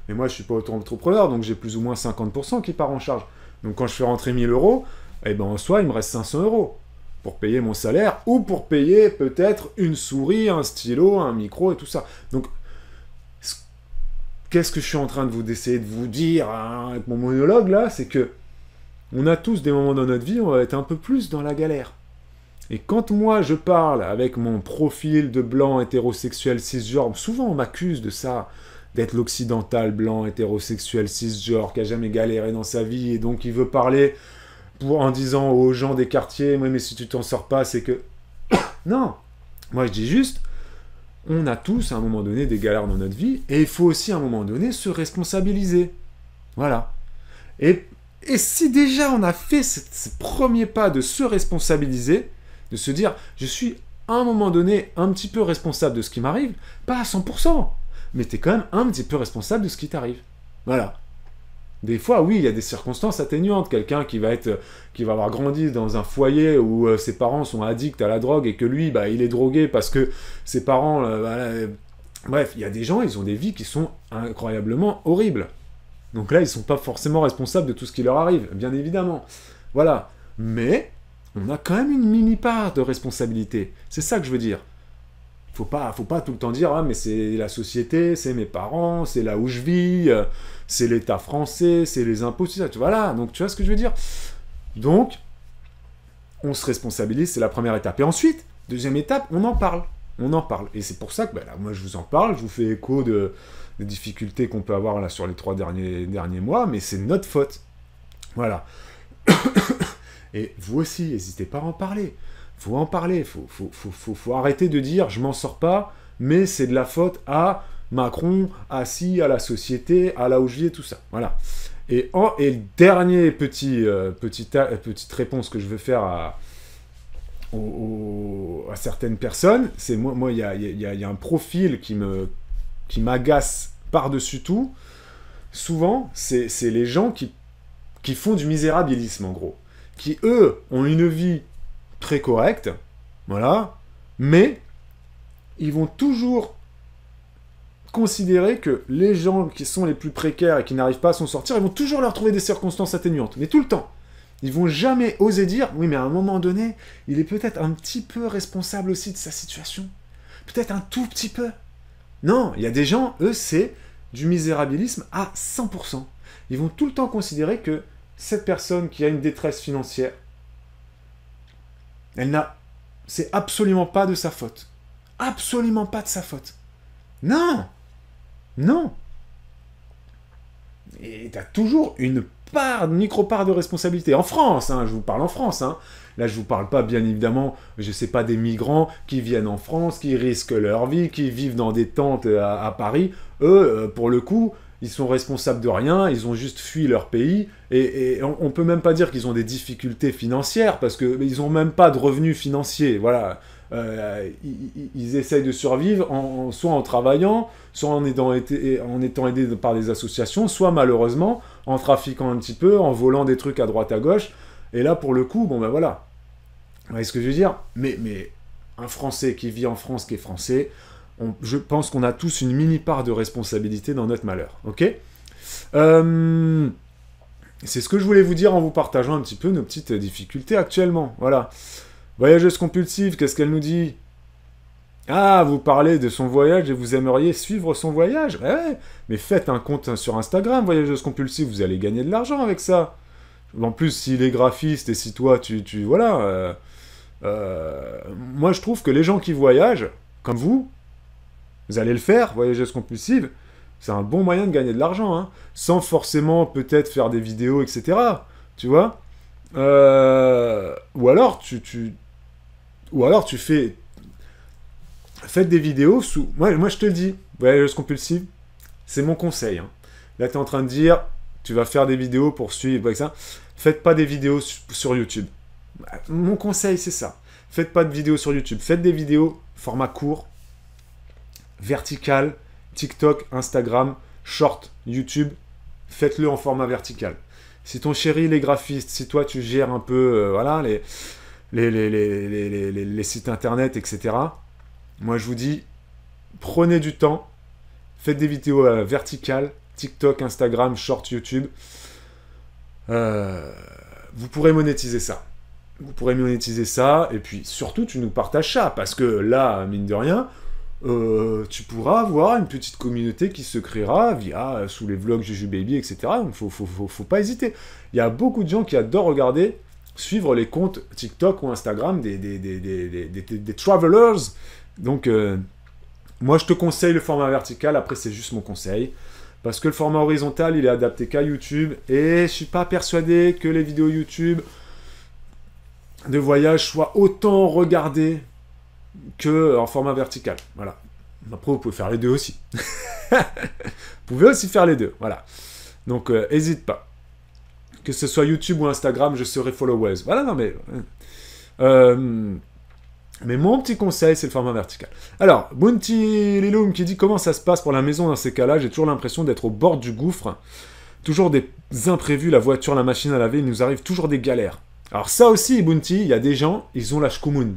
mais moi je suis pas auto-entrepreneur, donc j'ai plus ou moins 50% qui part en charge. Donc quand je fais rentrer 1000 euros, eh ben en soi il me reste 500 euros pour payer mon salaire ou pour payer peut-être une souris, un stylo, un micro et tout ça. Donc qu'est-ce que je suis en train de vous d'essayer de vous dire hein, avec mon monologue là, c'est que on a tous des moments dans notre vie où on va être un peu plus dans la galère. Et quand moi je parle avec mon profil de blanc hétérosexuel cisgenre, souvent on m'accuse de ça, d'être l'occidental blanc hétérosexuel cisgenre qui a jamais galéré dans sa vie et donc il veut parler pour, en disant aux gens des quartiers, oui mais si tu t'en sors pas c'est que... non, moi je dis juste, on a tous à un moment donné des galères dans notre vie et il faut aussi à un moment donné se responsabiliser. Voilà. Et, si déjà on a fait ce premier pas de se responsabiliser, de se dire, je suis à un moment donné un petit peu responsable de ce qui m'arrive, pas à 100%, mais tu es quand même un petit peu responsable de ce qui t'arrive. Voilà. Des fois, oui, il y a des circonstances atténuantes. Quelqu'un qui va être, qui va avoir grandi dans un foyer où euh, ses parents sont addicts à la drogue et que lui, bah, il est drogué parce que ses parents, euh, bah, euh, bref, il y a des gens, ils ont des vies qui sont incroyablement horribles. Donc là, ils sont pas forcément responsables de tout ce qui leur arrive, bien évidemment. Voilà. Mais on a quand même une mini-part de responsabilité. C'est ça que je veux dire. Faut pas, faut pas tout le temps dire ah mais c'est la société, c'est mes parents, c'est là où je vis, euh, c'est l'État français, c'est les impôts, tout ça. là Donc tu vois ce que je veux dire. Donc on se responsabilise, c'est la première étape. Et ensuite, deuxième étape, on en parle. On en parle. Et c'est pour ça que ben là, moi je vous en parle, je vous fais écho de, des difficultés qu'on peut avoir là sur les trois derniers, derniers mois, mais c'est notre faute. Voilà. Et vous aussi, n'hésitez pas à en parler. Faut en parler, faut, faut, faut, faut arrêter de dire je m'en sors pas, mais c'est de la faute à Macron, à si, à la société, à la et tout ça. Voilà. Et, en, et le dernier petit, euh, euh, petite réponse que je veux faire à, à certaines personnes, c'est moi, il moi, y, a, y, a, un profil qui me qui m'agace par-dessus tout. Souvent, c'est les gens qui, qui font du misérabilisme, en gros qui, eux, ont une vie très correcte, voilà, mais ils vont toujours considérer que les gens qui sont les plus précaires et qui n'arrivent pas à s'en sortir, ils vont toujours leur trouver des circonstances atténuantes, mais tout le temps. Ils vont jamais oser dire, oui, mais à un moment donné, il est peut-être un petit peu responsable aussi de sa situation. Peut-être un tout petit peu. Non, il y a des gens, eux, c'est du misérabilisme à 100%. Ils vont tout le temps considérer que cette personne qui a une détresse financière, elle n'a... C'est absolument pas de sa faute. Absolument pas de sa faute. Non Non Et as toujours une part, une micro-part de responsabilité. En France, hein, je vous parle en France. Hein. Là, je vous parle pas, bien évidemment, je sais pas, des migrants qui viennent en France, qui risquent leur vie, qui vivent dans des tentes euh, à Paris. Eux, euh, pour le coup, ils sont responsables de rien, ils ont juste fui leur pays, et, on, peut même pas dire qu'ils ont des difficultés financières, parce qu'ils n'ont même pas de revenus financiers, voilà. Euh, ils, essayent de survivre en, soit en travaillant, soit en, aidant, en étant aidés par des associations, soit malheureusement en trafiquant un petit peu, en volant des trucs à droite à gauche. Et là, pour le coup, bon ben voilà. Vous voyez ce que je veux dire mais, mais un Français qui vit en France, qui est français, je pense qu'on a tous une mini part de responsabilité dans notre malheur. Ok euh, C'est ce que je voulais vous dire en vous partageant un petit peu nos petites difficultés actuellement. Voilà. Voyageuse compulsive, qu'est-ce qu'elle nous dit ah, vous parlez de son voyage et vous aimeriez suivre son voyage eh mais faites un compte sur Instagram, voyageuse compulsive, vous allez gagner de l'argent avec ça. En plus, s'il est graphiste et si toi, tu... tu voilà. Euh, euh, moi, je trouve que les gens qui voyagent, comme vous, vous allez le faire, voyageuse compulsive, c'est un bon moyen de gagner de l'argent, hein, sans forcément peut-être faire des vidéos, etc. Tu vois euh, Ou alors tu, tu, ou alors tu fais, faites des vidéos sous. Moi, moi je te le dis, voyageuse compulsive, c'est mon conseil. Hein. Là, tu es en train de dire, tu vas faire des vidéos pour suivre, avec Faites pas des vidéos sur YouTube. Bah, mon conseil, c'est ça. Faites pas de vidéos sur YouTube. Faites des vidéos format court, vertical, TikTok, Instagram, short, YouTube, faites-le en format vertical. Si ton chéri, les graphistes, si toi, tu gères un peu euh, voilà, les, les, les, les, sites internet, etc., moi, je vous dis, prenez du temps, faites des vidéos euh, verticales, TikTok, Instagram, short, YouTube. Euh, vous pourrez monétiser ça. Vous pourrez monétiser ça, et puis surtout, tu nous partages ça, parce que là, mine de rien, euh, tu pourras avoir une petite communauté qui se créera via euh, sous les vlogs Juju Baby, etc. Donc faut, faut, faut, pas hésiter. Il y a beaucoup de gens qui adorent regarder, suivre les comptes TikTok ou Instagram des, des, travelers. Donc euh, moi je te conseille le format vertical, après c'est juste mon conseil. Parce que le format horizontal, il est adapté qu'à YouTube. Et je suis pas persuadé que les vidéos YouTube de voyage soient autant regardées que en format vertical. Voilà. Après, vous pouvez faire les deux aussi. vous pouvez aussi faire les deux. Voilà. Donc, n'hésite euh, pas. Que ce soit YouTube ou Instagram, je serai followers. Voilà, non, mais. Euh, mais mon petit conseil, c'est le format vertical. Alors, Bounty Liloum qui dit comment ça se passe pour la maison dans ces cas-là. J'ai toujours l'impression d'être au bord du gouffre. Toujours des imprévus, la voiture, la machine à laver, il nous arrive toujours des galères. Alors ça aussi, Bounty, il y a des gens, ils ont la shkoumoun.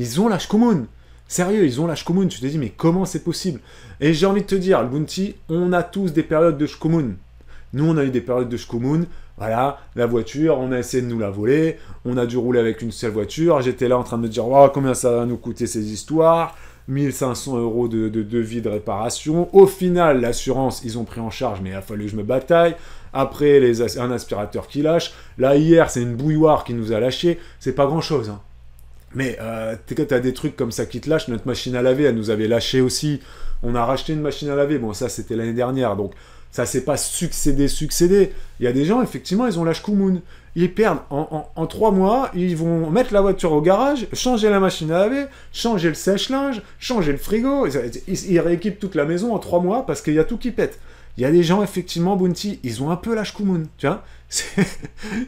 Ils ont l'âge commun. Sérieux, ils ont l'âge commun. Tu te dis, mais comment c'est possible Et j'ai envie de te dire, Albunti, on a tous des périodes de commun. Nous, on a eu des périodes de commun. Voilà, la voiture, on a essayé de nous la voler. On a dû rouler avec une seule voiture. J'étais là en train de me dire, oh, combien ça va nous coûter ces histoires 1500 euros de, de, devis de réparation. Au final, l'assurance, ils ont pris en charge, mais il a fallu que je me bataille. Après, les un aspirateur qui lâche. Là, hier, c'est une bouilloire qui nous a lâché. C'est pas grand chose. Hein. Mais euh, tu as des trucs comme ça qui te lâchent, notre machine à laver, elle nous avait lâché aussi. On a racheté une machine à laver. Bon, ça, c'était l'année dernière. Donc, ça s'est pas succédé, succédé. Il y a des gens, effectivement, ils ont lâche Koumoun. Ils perdent en, trois mois, ils vont mettre la voiture au garage, changer la machine à laver, changer le sèche-linge, changer le frigo. Ils, rééquipent toute la maison en trois mois parce qu'il y a tout qui pète. Il y a des gens, effectivement, Bounty, ils ont un peu lâche Koumoun. Tu vois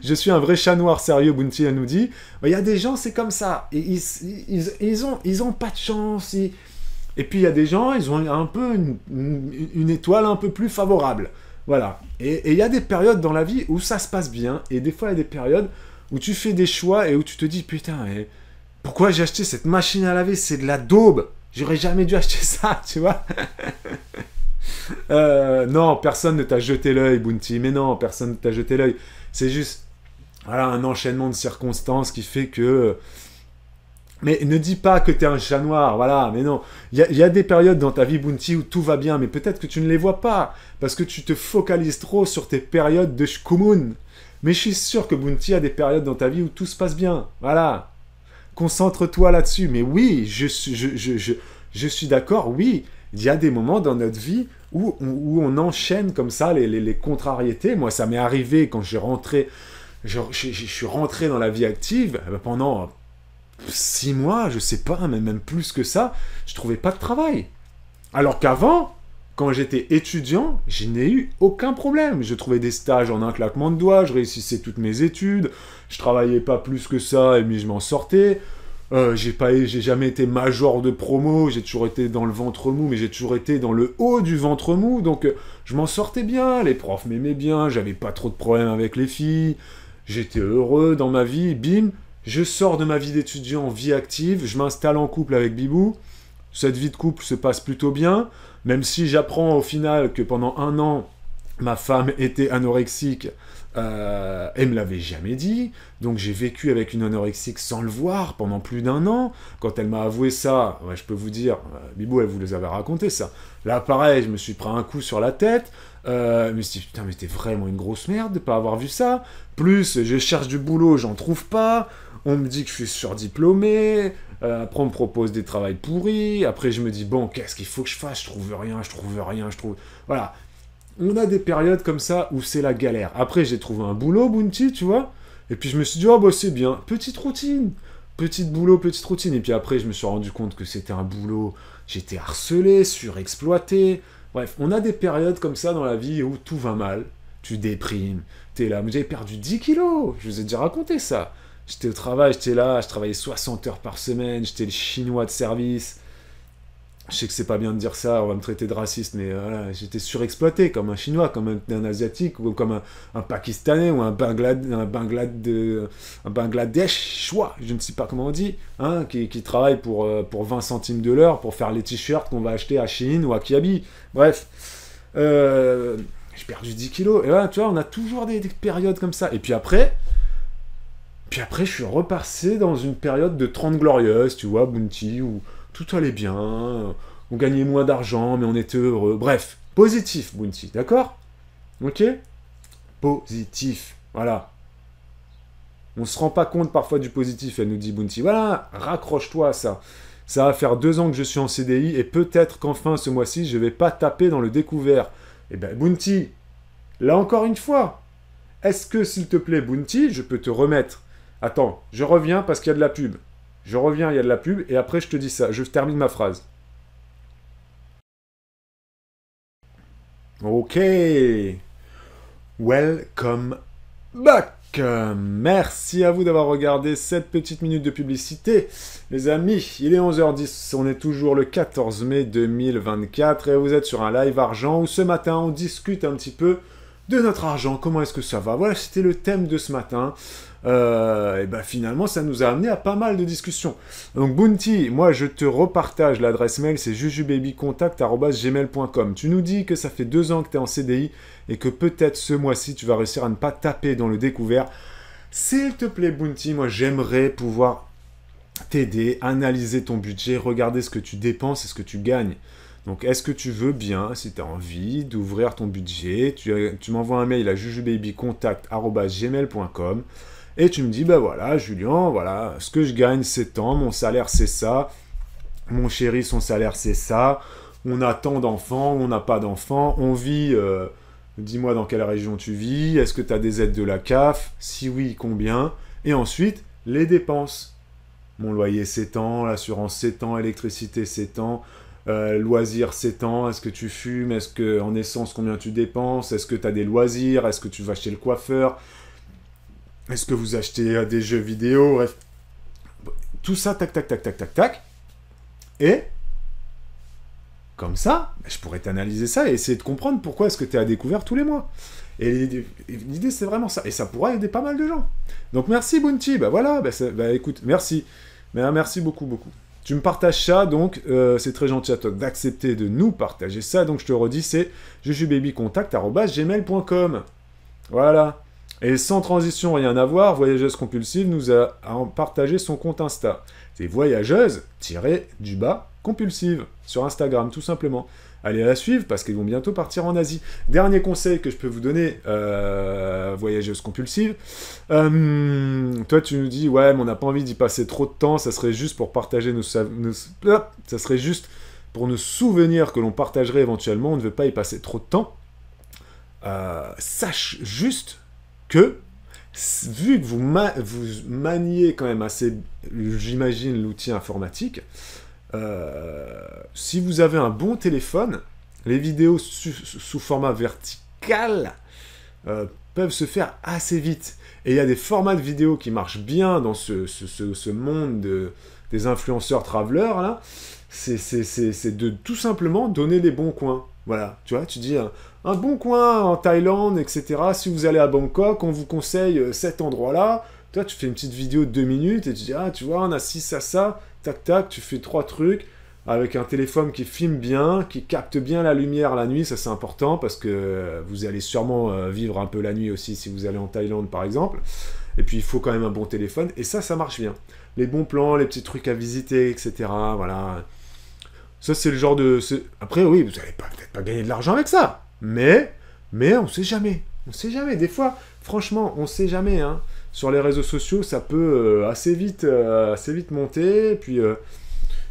je suis un vrai chat noir sérieux, Bounty elle nous dit. Il y a des gens, c'est comme ça. Et ils, ils, ont, ils ont pas de chance. Et puis il y a des gens, ils ont un peu une, étoile un peu plus favorable. Voilà. Et il y a des périodes dans la vie où ça se passe bien. Et des fois, il y a des périodes où tu fais des choix et où tu te dis Putain, pourquoi j'ai acheté cette machine à laver C'est de la daube. J'aurais jamais dû acheter ça, tu vois. Euh, non, personne ne t'a jeté l'œil, Bounty. Mais non, personne ne t'a jeté l'œil. C'est juste un enchaînement de circonstances qui fait que... Mais ne dis pas que t'es un chat noir, voilà, mais non. Il y, a des périodes dans ta vie, Bounty, où tout va bien, mais peut-être que tu ne les vois pas, parce que tu te focalises trop sur tes périodes de shkumun. Mais je suis sûr que Bounty a des périodes dans ta vie où tout se passe bien, voilà. Concentre-toi là-dessus. Mais oui, je suis d'accord, oui, il y a des moments dans notre vie où on, enchaîne comme ça les, contrariétés. Moi, ça m'est arrivé quand j'ai rentré, je, suis rentré dans la vie active eh ben, pendant six mois, je sais pas, mais même plus que ça, je trouvais pas de travail. Alors qu'avant, quand j'étais étudiant, je n'ai eu aucun problème. Je trouvais des stages en un claquement de doigts, je réussissais toutes mes études, je travaillais pas plus que ça et mais je m'en sortais. Euh, j'ai j'ai jamais été major de promo, j'ai toujours été dans le ventre mou, mais j'ai toujours été dans le haut du ventre mou, donc euh, je m'en sortais bien, les profs m'aimaient bien, j'avais pas trop de problèmes avec les filles, j'étais heureux dans ma vie, bim, je sors de ma vie d'étudiant en vie active, je m'installe en couple avec Bibou, cette vie de couple se passe plutôt bien, même si j'apprends au final que pendant un an, ma femme était anorexique, euh, elle me l'avait jamais dit, donc j'ai vécu avec une anorexique sans le voir pendant plus d'un an. Quand elle m'a avoué ça, je peux vous dire, euh, Bibou, elle vous les avait raconté ça. Là, pareil, je me suis pris un coup sur la tête. Euh, je me suis dit, putain, mais c'était vraiment une grosse merde de pas avoir vu ça. Plus, je cherche du boulot, j'en trouve pas. On me dit que je suis surdiplômé. après, on me propose des travails pourris. Après, je me dis, bon, qu'est-ce qu'il faut que je fasse Je trouve rien, je trouve rien, je trouve. Voilà on a des périodes comme ça où c'est la galère. Après, j'ai trouvé un boulot, Bounty, tu vois. Et puis je me suis dit, oh bah c'est bien, petite routine, petite boulot, petite routine. Et puis après, je me suis rendu compte que c'était un boulot, j'étais harcelé, surexploité. Bref, on a des périodes comme ça dans la vie où tout va mal, tu déprimes, t'es là, mais j'avais perdu 10 kilos, je vous ai déjà raconté ça. J'étais au travail, j'étais là, je travaillais 60 heures par semaine, j'étais le chinois de service, je sais que c'est pas bien de dire ça, on va me traiter de raciste, mais euh, voilà, j'étais surexploité comme un Chinois, comme un, Asiatique, ou comme un, Pakistanais, ou un, banglade... un, Banglade, un Bangladeshois, je ne sais pas comment on dit, hein, qui, travaille pour, euh, pour 20 centimes de l'heure pour faire les t-shirts qu'on va acheter à Chine ou à Kiabi. Bref, euh, j'ai perdu 10 kilos. Et voilà, tu vois, on a toujours des, périodes comme ça. Et puis après, puis après, je suis repassé dans une période de 30 glorieuses, tu vois, Bounty, ou tout allait bien, on gagnait moins d'argent, mais on était heureux. Bref, positif, Bounty, d'accord Ok Positif, voilà. On se rend pas compte parfois du positif, elle nous dit Bounty. Voilà, raccroche-toi à ça. Ça va faire deux ans que je suis en CDI et peut-être qu'enfin ce mois-ci, je vais pas taper dans le découvert. Eh bien, Bounty, là encore une fois, est-ce que s'il te plaît Bounty, je peux te remettre Attends, je reviens parce qu'il y a de la pub. Je reviens, il y a de la pub, et après je te dis ça, je termine ma phrase. Ok. Welcome back. Merci à vous d'avoir regardé cette petite minute de publicité. Les amis, il est 11h10, on est toujours le 14 mai 2024 et vous êtes sur un live argent où ce matin on discute un petit peu de notre argent, comment est-ce que ça va. Voilà, c'était le thème de ce matin. Euh, et ben finalement, ça nous a amené à pas mal de discussions. Donc Bounty, moi je te repartage l'adresse mail, c'est jujubabycontact.gmail.com. Tu nous dis que ça fait deux ans que tu es en CDI et que peut-être ce mois-ci, tu vas réussir à ne pas taper dans le découvert. S'il te plaît, Bounty, moi j'aimerais pouvoir t'aider, analyser ton budget, regarder ce que tu dépenses et ce que tu gagnes. Donc, est-ce que tu veux bien, si tu as envie, d'ouvrir ton budget Tu, tu m'envoies un mail à jujubabycontact.gmail.com et tu me dis, ben voilà, Julien, voilà, ce que je gagne, c'est tant, mon salaire, c'est ça, mon chéri, son salaire, c'est ça, on a tant d'enfants, on n'a pas d'enfants, on vit, euh, dis-moi dans quelle région tu vis, est-ce que tu as des aides de la CAF, si oui, combien, et ensuite, les dépenses. Mon loyer, c'est tant, l'assurance, c'est tant, l'électricité, c'est tant, euh, loisirs, c'est tant, est-ce que tu fumes, est-ce que en essence, combien tu dépenses, est-ce que tu as des loisirs, est-ce que tu vas chez le coiffeur, est-ce que vous achetez euh, des jeux vidéo Bref. Tout ça, tac, tac, tac, tac, tac, tac. Et comme ça, bah, je pourrais t'analyser ça et essayer de comprendre pourquoi est-ce que tu as découvert tous les mois. Et l'idée, c'est vraiment ça. Et ça pourra aider pas mal de gens. Donc merci Bounty. Bah voilà, bah, bah écoute, merci. Mais hein, merci beaucoup, beaucoup. Tu me partages ça, donc euh, c'est très gentil à toi d'accepter de nous partager ça. Donc je te redis, c'est jujubabycontact@gmail.com. Voilà. Et sans transition, rien à voir, Voyageuse Compulsive nous a, partagé son compte Insta. C'est voyageuse tirée du bas compulsive sur Instagram, tout simplement. Allez la suivre parce qu'ils vont bientôt partir en Asie. Dernier conseil que je peux vous donner, euh, voyageuse compulsive. Euh, toi, tu nous dis, ouais, mais on n'a pas envie d'y passer trop de temps, ça serait juste pour partager nos. ça serait juste pour nous souvenir que l'on partagerait éventuellement, on ne veut pas y passer trop de temps. Euh, sache juste que, vu que vous, vous maniez quand même assez, j'imagine, l'outil informatique, euh, si vous avez un bon téléphone, les vidéos sous format vertical euh, peuvent se faire assez vite. Et il y a des formats de vidéos qui marchent bien dans ce, monde des influenceurs travelers là. C'est de tout simplement donner les bons coins. Voilà, tu vois, tu dis, euh, un bon coin en Thaïlande, etc. Si vous allez à Bangkok, on vous conseille euh, cet endroit-là. Toi, tu fais une petite vidéo de deux minutes et tu dis, ah, tu vois, on six à ça, tac, tac, tu fais trois trucs avec un téléphone qui filme bien, qui capte bien la lumière la nuit, ça c'est important parce que euh, vous allez sûrement euh, vivre un peu la nuit aussi si vous allez en Thaïlande par exemple. Et puis il faut quand même un bon téléphone et ça, ça marche bien. Les bons plans, les petits trucs à visiter, etc. Voilà. Ça c'est le genre de. Après oui, vous n'allez peut-être pas gagner de l'argent avec ça. Mais, mais on sait jamais. On sait jamais. Des fois, franchement, on sait jamais. Hein. Sur les réseaux sociaux, ça peut euh, assez, vite, euh, assez vite monter. Et puis, euh,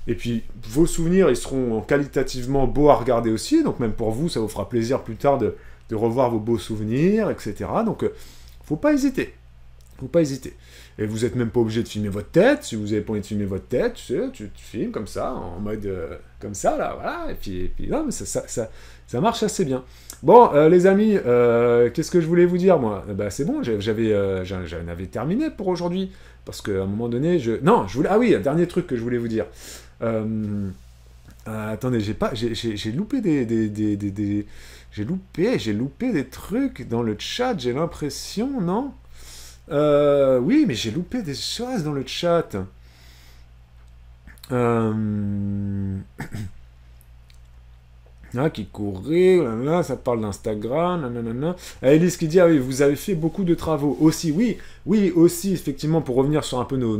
et puis, vos souvenirs, ils seront qualitativement beaux à regarder aussi. Donc, même pour vous, ça vous fera plaisir plus tard de, revoir vos beaux souvenirs, etc. Donc, faut pas hésiter. Faut pas hésiter. Et vous n'êtes même pas obligé de filmer votre tête. Si vous n'avez pas envie de filmer votre tête, tu, sais, filmes comme ça, en mode comme ça, là, voilà. Et puis, non, mais ça, ça, ça marche assez bien. Bon, euh, les amis, euh, qu'est-ce que je voulais vous dire, moi Bah, c'est bon, j'avais, euh, j'en avais terminé pour aujourd'hui. Parce qu'à un moment donné, je. Non, je voulais. Ah oui, un dernier truc que je voulais vous dire. attendez, j'ai pas. J'ai, loupé des, des j'ai loupé, j'ai loupé des trucs dans le chat, j'ai l'impression, non Oui, mais j'ai loupé des choses dans le chat. Euh... qui courait, oh ça parle d'Instagram, nanana. Elise qui dit, ah oui, vous avez fait beaucoup de travaux. Aussi, oui, oui, aussi, effectivement, pour revenir sur un peu nos,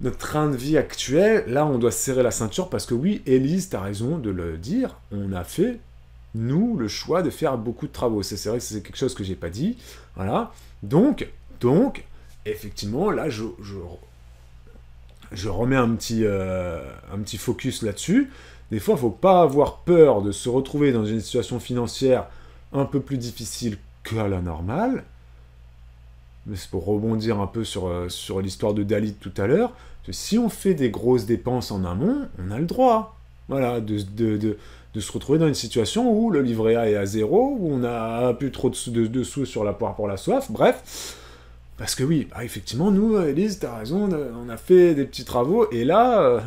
notre train de vie actuel, là, on doit serrer la ceinture parce que oui, Elise, tu as raison de le dire, on a fait, nous, le choix de faire beaucoup de travaux. C'est vrai que c'est quelque chose que j'ai pas dit. Voilà. Donc, donc, effectivement, là, je, remets un petit, euh, un petit focus là-dessus. Des fois, il ne faut pas avoir peur de se retrouver dans une situation financière un peu plus difficile que la normale. Mais c'est pour rebondir un peu sur, euh, sur l'histoire de Dalit tout à l'heure, si on fait des grosses dépenses en amont, on a le droit voilà, de, de, se retrouver dans une situation où le livret A est à zéro, où on n'a plus trop de, sous sur la poire pour la soif, bref. Parce que oui, bah, effectivement, nous, Elise, euh, as raison, on a fait des petits travaux, et là, euh,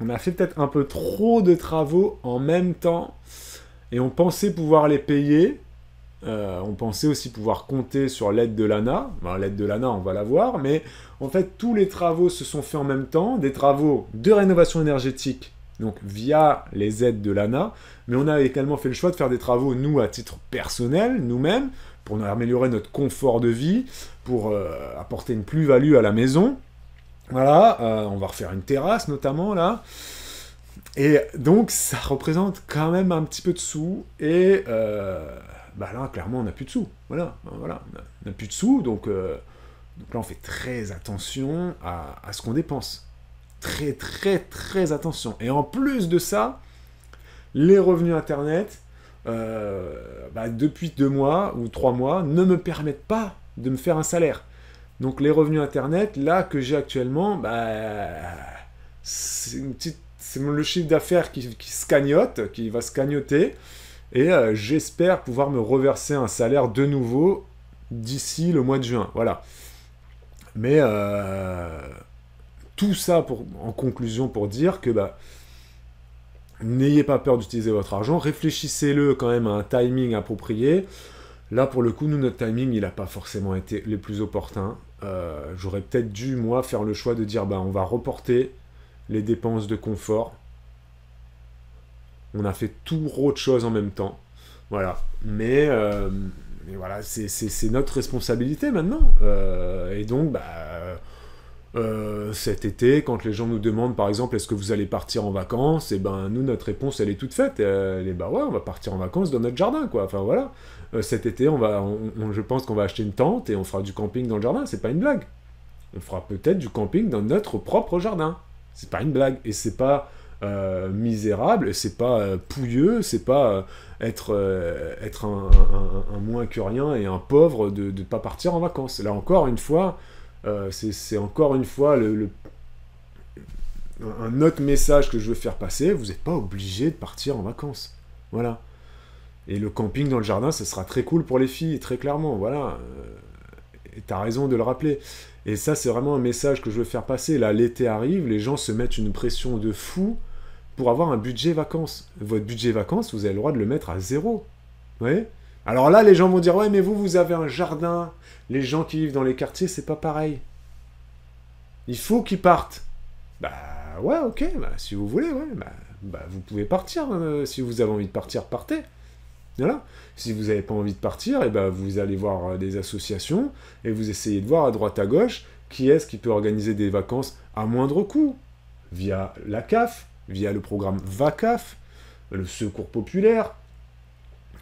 on a fait peut-être un peu trop de travaux en même temps et on pensait pouvoir les payer. Euh, on pensait aussi pouvoir compter sur l'aide de l'ANA. l'aide de l'ANA, on va la voir, mais en fait, tous les travaux se sont faits en même temps, des travaux de rénovation énergétique, donc via les aides de l'ANA, mais on a également fait le choix de faire des travaux, nous, à titre personnel, nous-mêmes, pour améliorer notre confort de vie, pour euh, apporter une plus-value à la maison. Voilà, euh, on va refaire une terrasse notamment là. Et donc ça représente quand même un petit peu de sous. Et euh, bah là, clairement, on n'a plus de sous. Voilà, ben voilà, on n'a plus de sous. Euh, donc, là, on fait très attention à, ce qu'on dépense. Très, très, très attention. Et en plus de ça, les revenus Internet, bah, depuis deux mois ou trois mois, ne me permettent pas de me faire un salaire. Donc les revenus Internet, là que j'ai actuellement, bah, c'est le chiffre d'affaires qui, se qui va se Et euh, j'espère pouvoir me reverser un salaire de nouveau d'ici le mois de juin. Voilà. Mais euh, tout ça pour, en conclusion pour dire que bah, n'ayez pas peur d'utiliser votre argent, réfléchissez-le quand même à un timing approprié. Là, pour le coup, nous, notre timing, il n'a pas forcément été le plus opportun. Euh, j'aurais peut-être dû, moi, faire le choix de dire, bah, on va reporter les dépenses de confort. On a fait tout autre chose en même temps. Voilà. Mais, euh, voilà, c'est notre responsabilité maintenant. Euh, et donc, bah, cet été, quand les gens nous demandent, par exemple, est-ce que vous allez partir en vacances Et eh ben, nous, notre réponse, elle est toute faite. Elle est, bah ouais, on va partir en vacances dans notre jardin, quoi. Enfin, voilà. Euh, cet été, on va, je pense qu'on va acheter une tente et on fera du camping dans le jardin. C'est pas une blague. On fera peut-être du camping dans notre propre jardin. C'est pas une blague. Et c'est pas euh, misérable, c'est pas euh, pouilleux, c'est pas euh, être, être un, moins que rien et un pauvre de ne pas partir en vacances. Là encore une fois, c'est encore une fois un autre message que je veux faire passer, vous n'êtes pas obligé de partir en vacances. Voilà. Et le camping dans le jardin, ce sera très cool pour les filles, très clairement, voilà. Euh, et t'as raison de le rappeler. Et ça, c'est vraiment un message que je veux faire passer. Là, l'été arrive, les gens se mettent une pression de fou pour avoir un budget vacances. Votre budget vacances, vous avez le droit de le mettre à zéro. Vous voyez Alors là, les gens vont dire, ouais, mais vous, vous avez un jardin. Les gens qui vivent dans les quartiers, c'est pas pareil. Il faut qu'ils partent. Bah ouais, ok, bah, si vous voulez, ouais, bah, bah vous pouvez partir. Hein. Si vous avez envie de partir, partez. Voilà. Si vous n'avez pas envie de partir, et eh ben vous allez voir euh, des associations et vous essayez de voir à droite à gauche qui est-ce qui peut organiser des vacances à moindre coût via la CAF, via le programme VACAF, le Secours populaire,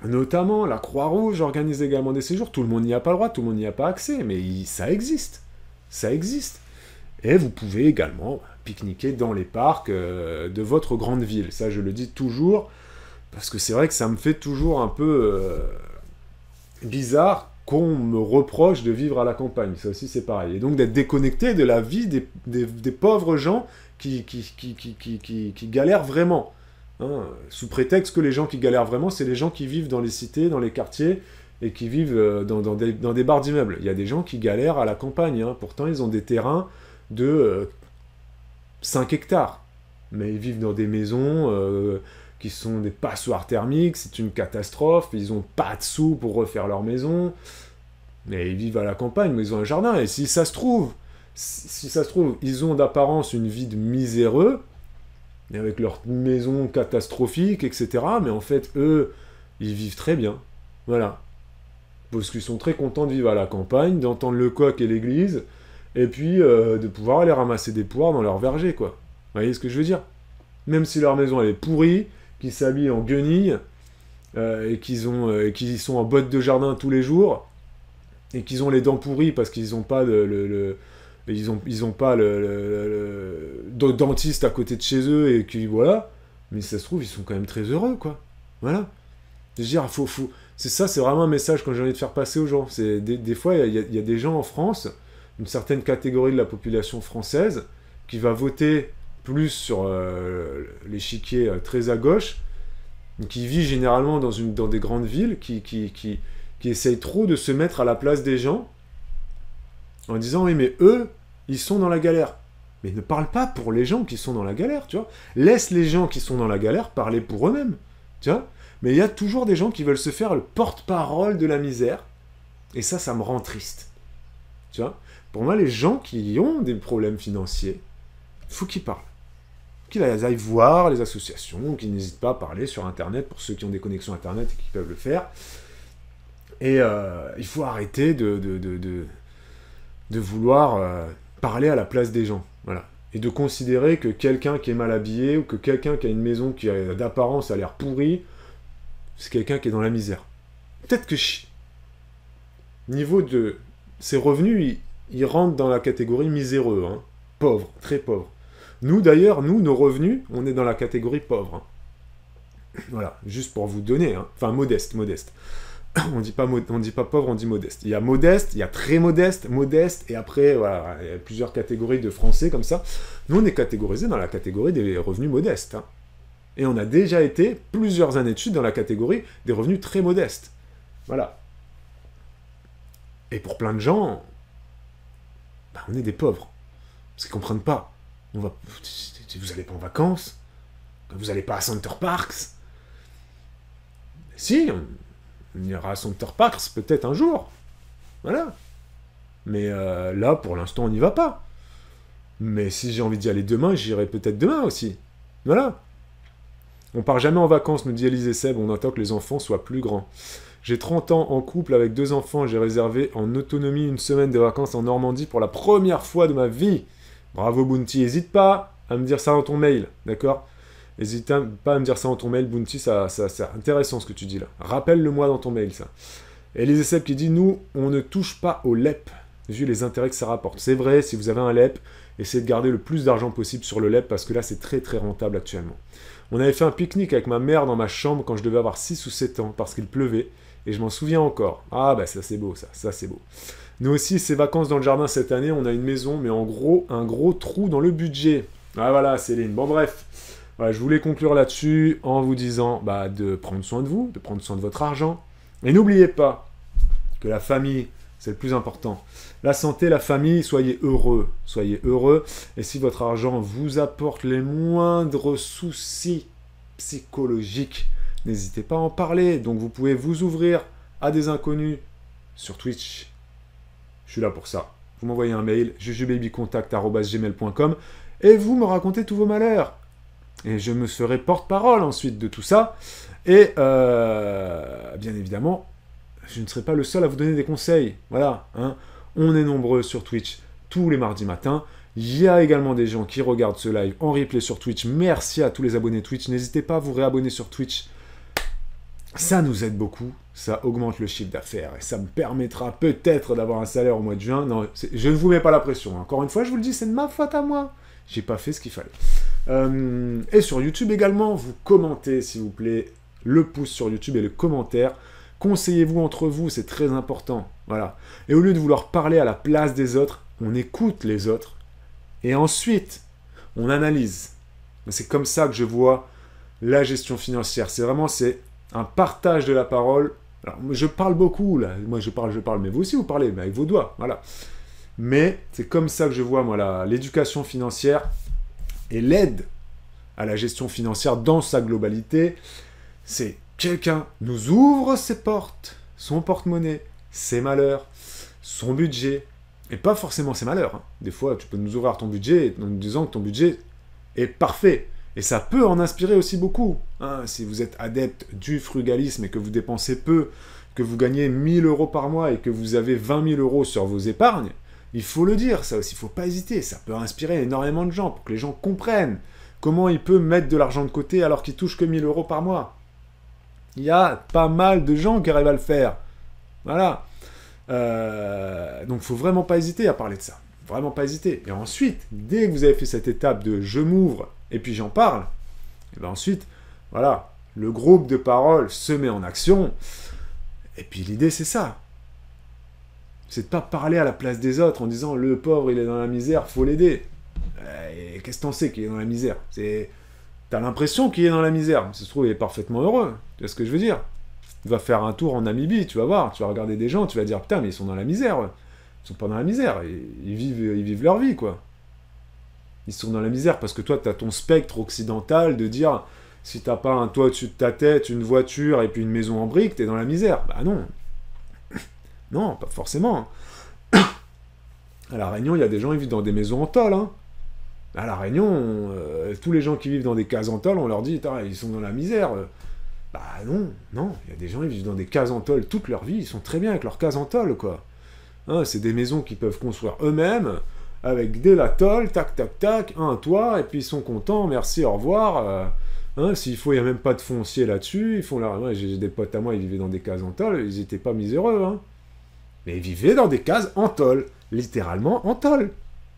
notamment la Croix-Rouge organise également des séjours. Tout le monde n'y a pas le droit, tout le monde n'y a pas accès, mais ça existe. Ça existe. Et vous pouvez également pique-niquer dans les parcs euh, de votre grande ville. Ça, je le dis toujours, parce que c'est vrai que ça me fait toujours un peu euh, bizarre qu'on me reproche de vivre à la campagne. Ça aussi, c'est pareil. Et donc d'être déconnecté de la vie des, pauvres gens qui, galèrent vraiment. Hein. sous prétexte que les gens qui galèrent vraiment, c'est les gens qui vivent dans les cités, dans les quartiers, et qui vivent euh, dans, des, barres bars d'immeubles. Il y a des gens qui galèrent à la campagne. Hein. Pourtant, ils ont des terrains de 5 euh, hectares. Mais ils vivent dans des maisons qui sont des passoires thermiques, c'est une catastrophe, ils ont pas de sous pour refaire leur maison, mais ils vivent à la campagne, mais ils ont un jardin, et si ça se trouve, si ça se trouve, ils ont d'apparence une vie de miséreux, avec leur maison catastrophique, etc., mais en fait, eux, ils vivent très bien, voilà. Parce qu'ils sont très contents de vivre à la campagne, d'entendre le coq et l'église, et puis euh, de pouvoir aller ramasser des poires dans leur verger, quoi. Vous voyez ce que je veux dire Même si leur maison, elle est pourrie, qui s'habillent en guenilles euh, et qui euh, sont en bottes de jardin tous les jours et qui ont les dents pourries parce qu'ils n'ont pas le, dentiste à côté de chez eux et qui voilà mais ça se trouve ils sont quand même très heureux quoi voilà je veux dire faut, c'est ça c'est vraiment un message que j'ai envie de faire passer aux gens des, fois il y, y a des gens en France une certaine catégorie de la population française qui va voter plus sur euh, l'échiquier euh, très à gauche, qui vit généralement dans, une, dans des grandes villes, qui, qui, essaye trop de se mettre à la place des gens en disant oui mais eux, ils sont dans la galère. Mais ne parle pas pour les gens qui sont dans la galère, tu vois. Laisse les gens qui sont dans la galère parler pour eux-mêmes, tu vois. Mais il y a toujours des gens qui veulent se faire le porte-parole de la misère. Et ça, ça me rend triste. Tu vois Pour moi, les gens qui ont des problèmes financiers, il faut qu'ils parlent qu'ils aillent voir les associations, qu'ils n'hésitent pas à parler sur Internet pour ceux qui ont des connexions Internet et qui peuvent le faire. Et euh, il faut arrêter de, de, de, vouloir euh, parler à la place des gens. Voilà. Et de considérer que quelqu'un qui est mal habillé ou que quelqu'un qui a une maison qui a d'apparence a l'air pourri, c'est quelqu'un qui est dans la misère. Peut-être que niveau de ses revenus, ils rentrent dans la catégorie miséreux, hein. pauvre, très pauvre. Nous, d'ailleurs, nous, nos revenus, on est dans la catégorie pauvre. Hein. Voilà, juste pour vous donner. Hein. Enfin, modeste, modeste. On dit pas on dit pas pauvre, on dit modeste. Il y a modeste, il y a très modeste, modeste, et après, voilà, il y a plusieurs catégories de Français comme ça. Nous, on est catégorisé dans la catégorie des revenus modestes. Hein. Et on a déjà été plusieurs années de suite dans la catégorie des revenus très modestes. Voilà. Et pour plein de gens, bah, on est des pauvres. Parce qu'ils comprennent pas. Vous allez pas en vacances Vous allez pas à Center Parks Si, on, ira à Center Parks peut-être un jour. Voilà. Mais euh, là, pour l'instant, on n'y va pas. Mais si j'ai envie d'y aller demain, j'irai peut-être demain aussi. Voilà. On part jamais en vacances, me dit Elise Seb, on attend que les enfants soient plus grands. J'ai 30 ans en couple avec deux enfants, j'ai réservé en autonomie une semaine de vacances en Normandie pour la première fois de ma vie. Bravo Bounty, n'hésite pas à me dire ça dans ton mail, d'accord N'hésite pas à me dire ça dans ton mail, Bounty, ça, ça c'est intéressant ce que tu dis là. Rappelle-le-moi dans ton mail, ça. Et les qui dit, nous, on ne touche pas au LEP, vu les intérêts que ça rapporte. C'est vrai, si vous avez un LEP, essayez de garder le plus d'argent possible sur le LEP, parce que là, c'est très très rentable actuellement. On avait fait un pique-nique avec ma mère dans ma chambre quand je devais avoir 6 ou 7 ans, parce qu'il pleuvait, et je m'en souviens encore. Ah bah ça c'est beau, ça, ça c'est beau. Nous aussi, ces vacances dans le jardin cette année, on a une maison, mais en gros, un gros trou dans le budget. Ah voilà, Céline. Bon, bref. je voulais conclure là-dessus en vous disant bah, de prendre soin de vous, de prendre soin de votre argent. Et n'oubliez pas que la famille, c'est le plus important. La santé, la famille, soyez heureux. Soyez heureux. Et si votre argent vous apporte les moindres soucis psychologiques, n'hésitez pas à en parler. Donc vous pouvez vous ouvrir à des inconnus sur Twitch, là pour ça. Vous m'envoyez un mail, jujubabycontact.com et vous me racontez tous vos malheurs. Et je me serai porte-parole ensuite de tout ça. Et euh, bien évidemment, je ne serai pas le seul à vous donner des conseils. Voilà, hein. on est nombreux sur Twitch tous les mardis matins. Il y a également des gens qui regardent ce live en replay sur Twitch. Merci à tous les abonnés Twitch. N'hésitez pas à vous réabonner sur Twitch. Ça nous aide beaucoup ça augmente le chiffre d'affaires et ça me permettra peut-être d'avoir un salaire au mois de juin. Non, je ne vous mets pas la pression. Hein. Encore une fois, je vous le dis, c'est de ma faute à moi. J'ai pas fait ce qu'il fallait. Euh, et sur YouTube également, vous commentez s'il vous plaît, le pouce sur YouTube et le commentaire. Conseillez-vous entre vous, c'est très important. Voilà. Et au lieu de vouloir parler à la place des autres, on écoute les autres et ensuite on analyse. C'est comme ça que je vois la gestion financière. C'est vraiment c'est un partage de la parole je parle beaucoup, là. Moi, je parle, je parle, mais vous aussi, vous parlez, mais avec vos doigts, voilà. Mais c'est comme ça que je vois, moi, l'éducation financière et l'aide à la gestion financière dans sa globalité. C'est quelqu'un nous ouvre ses portes, son porte-monnaie, ses malheurs, son budget, et pas forcément ses malheurs. Hein. Des fois, tu peux nous ouvrir ton budget en nous disant que ton budget est parfait. Et ça peut en inspirer aussi beaucoup. Hein. si vous êtes adepte du frugalisme et que vous dépensez peu, que vous gagnez 1000 euros par mois et que vous avez 20 000 euros sur vos épargnes, il faut le dire, ça aussi, il ne faut pas hésiter. Ça peut inspirer énormément de gens pour que les gens comprennent comment il peut mettre de l'argent de côté alors qu'il touche que 1000 euros par mois. Il y a pas mal de gens qui arrivent à le faire. Voilà. il euh, donc, faut vraiment pas hésiter à parler de ça. Vraiment pas hésiter. Et ensuite, dès que vous avez fait cette étape de je m'ouvre, et puis j'en parle. Et bien ensuite, voilà, le groupe de parole se met en action. Et puis l'idée, c'est ça. C'est de pas parler à la place des autres en disant le pauvre, il est dans la misère, faut l'aider. Euh, qu'est-ce que en sais qu'il est dans la misère C'est T'as l'impression qu'il est dans la misère. se trouve, il est parfaitement heureux. Tu vois ce que je veux dire Tu vas faire un tour en Namibie, tu vas voir. Tu vas regarder des gens, tu vas dire Putain, mais ils sont dans la misère. Ils sont pas dans la misère. ils vivent, ils vivent leur vie, quoi ils sont dans la misère parce que toi, tu as ton spectre occidental de dire si t'as pas un toit au-dessus de ta tête, une voiture et puis une maison en briques, t'es dans la misère. Bah non. Non, pas forcément. À La Réunion, il y a des gens qui vivent dans des maisons en tôle. Hein. À La Réunion, euh, tous les gens qui vivent dans des cases en tôle, on leur dit ils sont dans la misère. Bah non, non. Il y a des gens qui vivent dans des cases en tôle toute leur vie, ils sont très bien avec leurs cases en tôle, quoi. Hein, c'est des maisons qu'ils peuvent construire eux-mêmes avec des latoles, tac, tac, tac, un toit, et puis ils sont contents, merci, au revoir. Euh, hein, s'il faut, il n'y a même pas de foncier là-dessus. Ils font là. Moi, J'ai des potes à moi, ils vivaient dans des cases en tôle, ils n'étaient pas miséreux. Hein. Mais ils vivaient dans des cases en tôle, littéralement en tôle.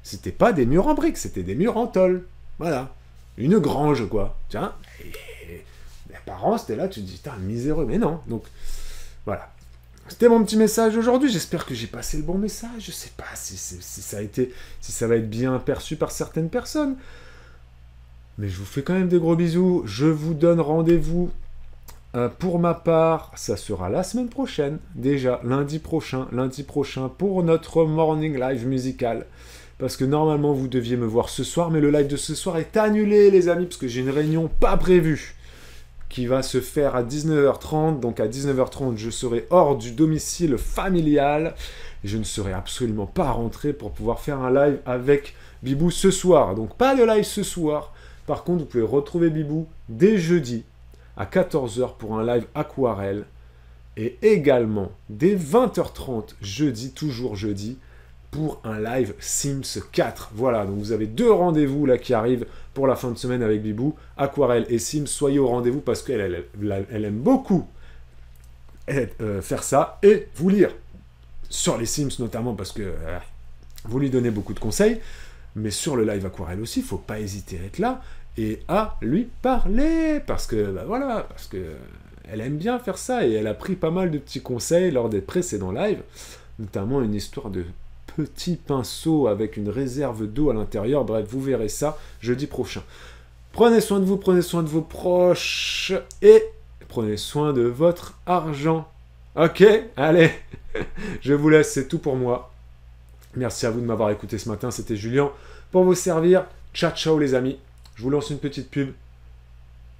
C'était pas des murs en briques, c'était des murs en tôle. Voilà. Une grange, quoi. Tiens. les parents, c'était là, tu te dis, un miséreux. Mais non. Donc, voilà. C'était mon petit message aujourd'hui. J'espère que j'ai passé le bon message. Je ne sais pas si, ça a été, si ça va être bien perçu par certaines personnes. Mais je vous fais quand même des gros bisous. Je vous donne rendez-vous. Euh, pour ma part, ça sera la semaine prochaine, déjà lundi prochain, lundi prochain pour notre morning live musical. Parce que normalement vous deviez me voir ce soir, mais le live de ce soir est annulé les amis, parce que j'ai une réunion pas prévue qui va se faire à 19h30. Donc à 19h30, je serai hors du domicile familial. Je ne serai absolument pas rentré pour pouvoir faire un live avec Bibou ce soir. Donc pas de live ce soir. Par contre, vous pouvez retrouver Bibou dès jeudi à 14h pour un live aquarelle. Et également dès 20h30 jeudi, toujours jeudi, pour un live Sims 4. Voilà, donc vous avez deux rendez-vous là qui arrivent pour la fin de semaine avec Bibou. Aquarelle et Sims, soyez au rendez-vous parce qu'elle aime beaucoup euh, faire ça et vous lire sur les Sims notamment parce que euh, vous lui donnez beaucoup de conseils, mais sur le live aquarelle aussi, faut pas hésiter à être là et à lui parler parce que bah voilà, parce que elle aime bien faire ça et elle a pris pas mal de petits conseils lors des précédents lives, notamment une histoire de petit pinceau avec une réserve d'eau à l'intérieur. Bref, vous verrez ça jeudi prochain. Prenez soin de vous, prenez soin de vos proches et prenez soin de votre argent. Ok Allez Je vous laisse, c'est tout pour moi. Merci à vous de m'avoir écouté ce matin, c'était Julien pour vous servir. Ciao ciao les amis. Je vous lance une petite pub.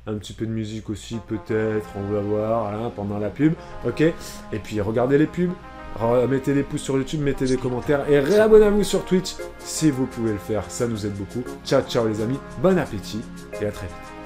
Un petit peu de musique aussi peut-être, on va voir, hein, pendant la pub. Ok Et puis regardez les pubs, euh, mettez des pouces sur YouTube, mettez des commentaires et réabonnez-vous sur Twitch si vous pouvez le faire. Ça nous aide beaucoup. Ciao, ciao les amis. Bon appétit et à très vite.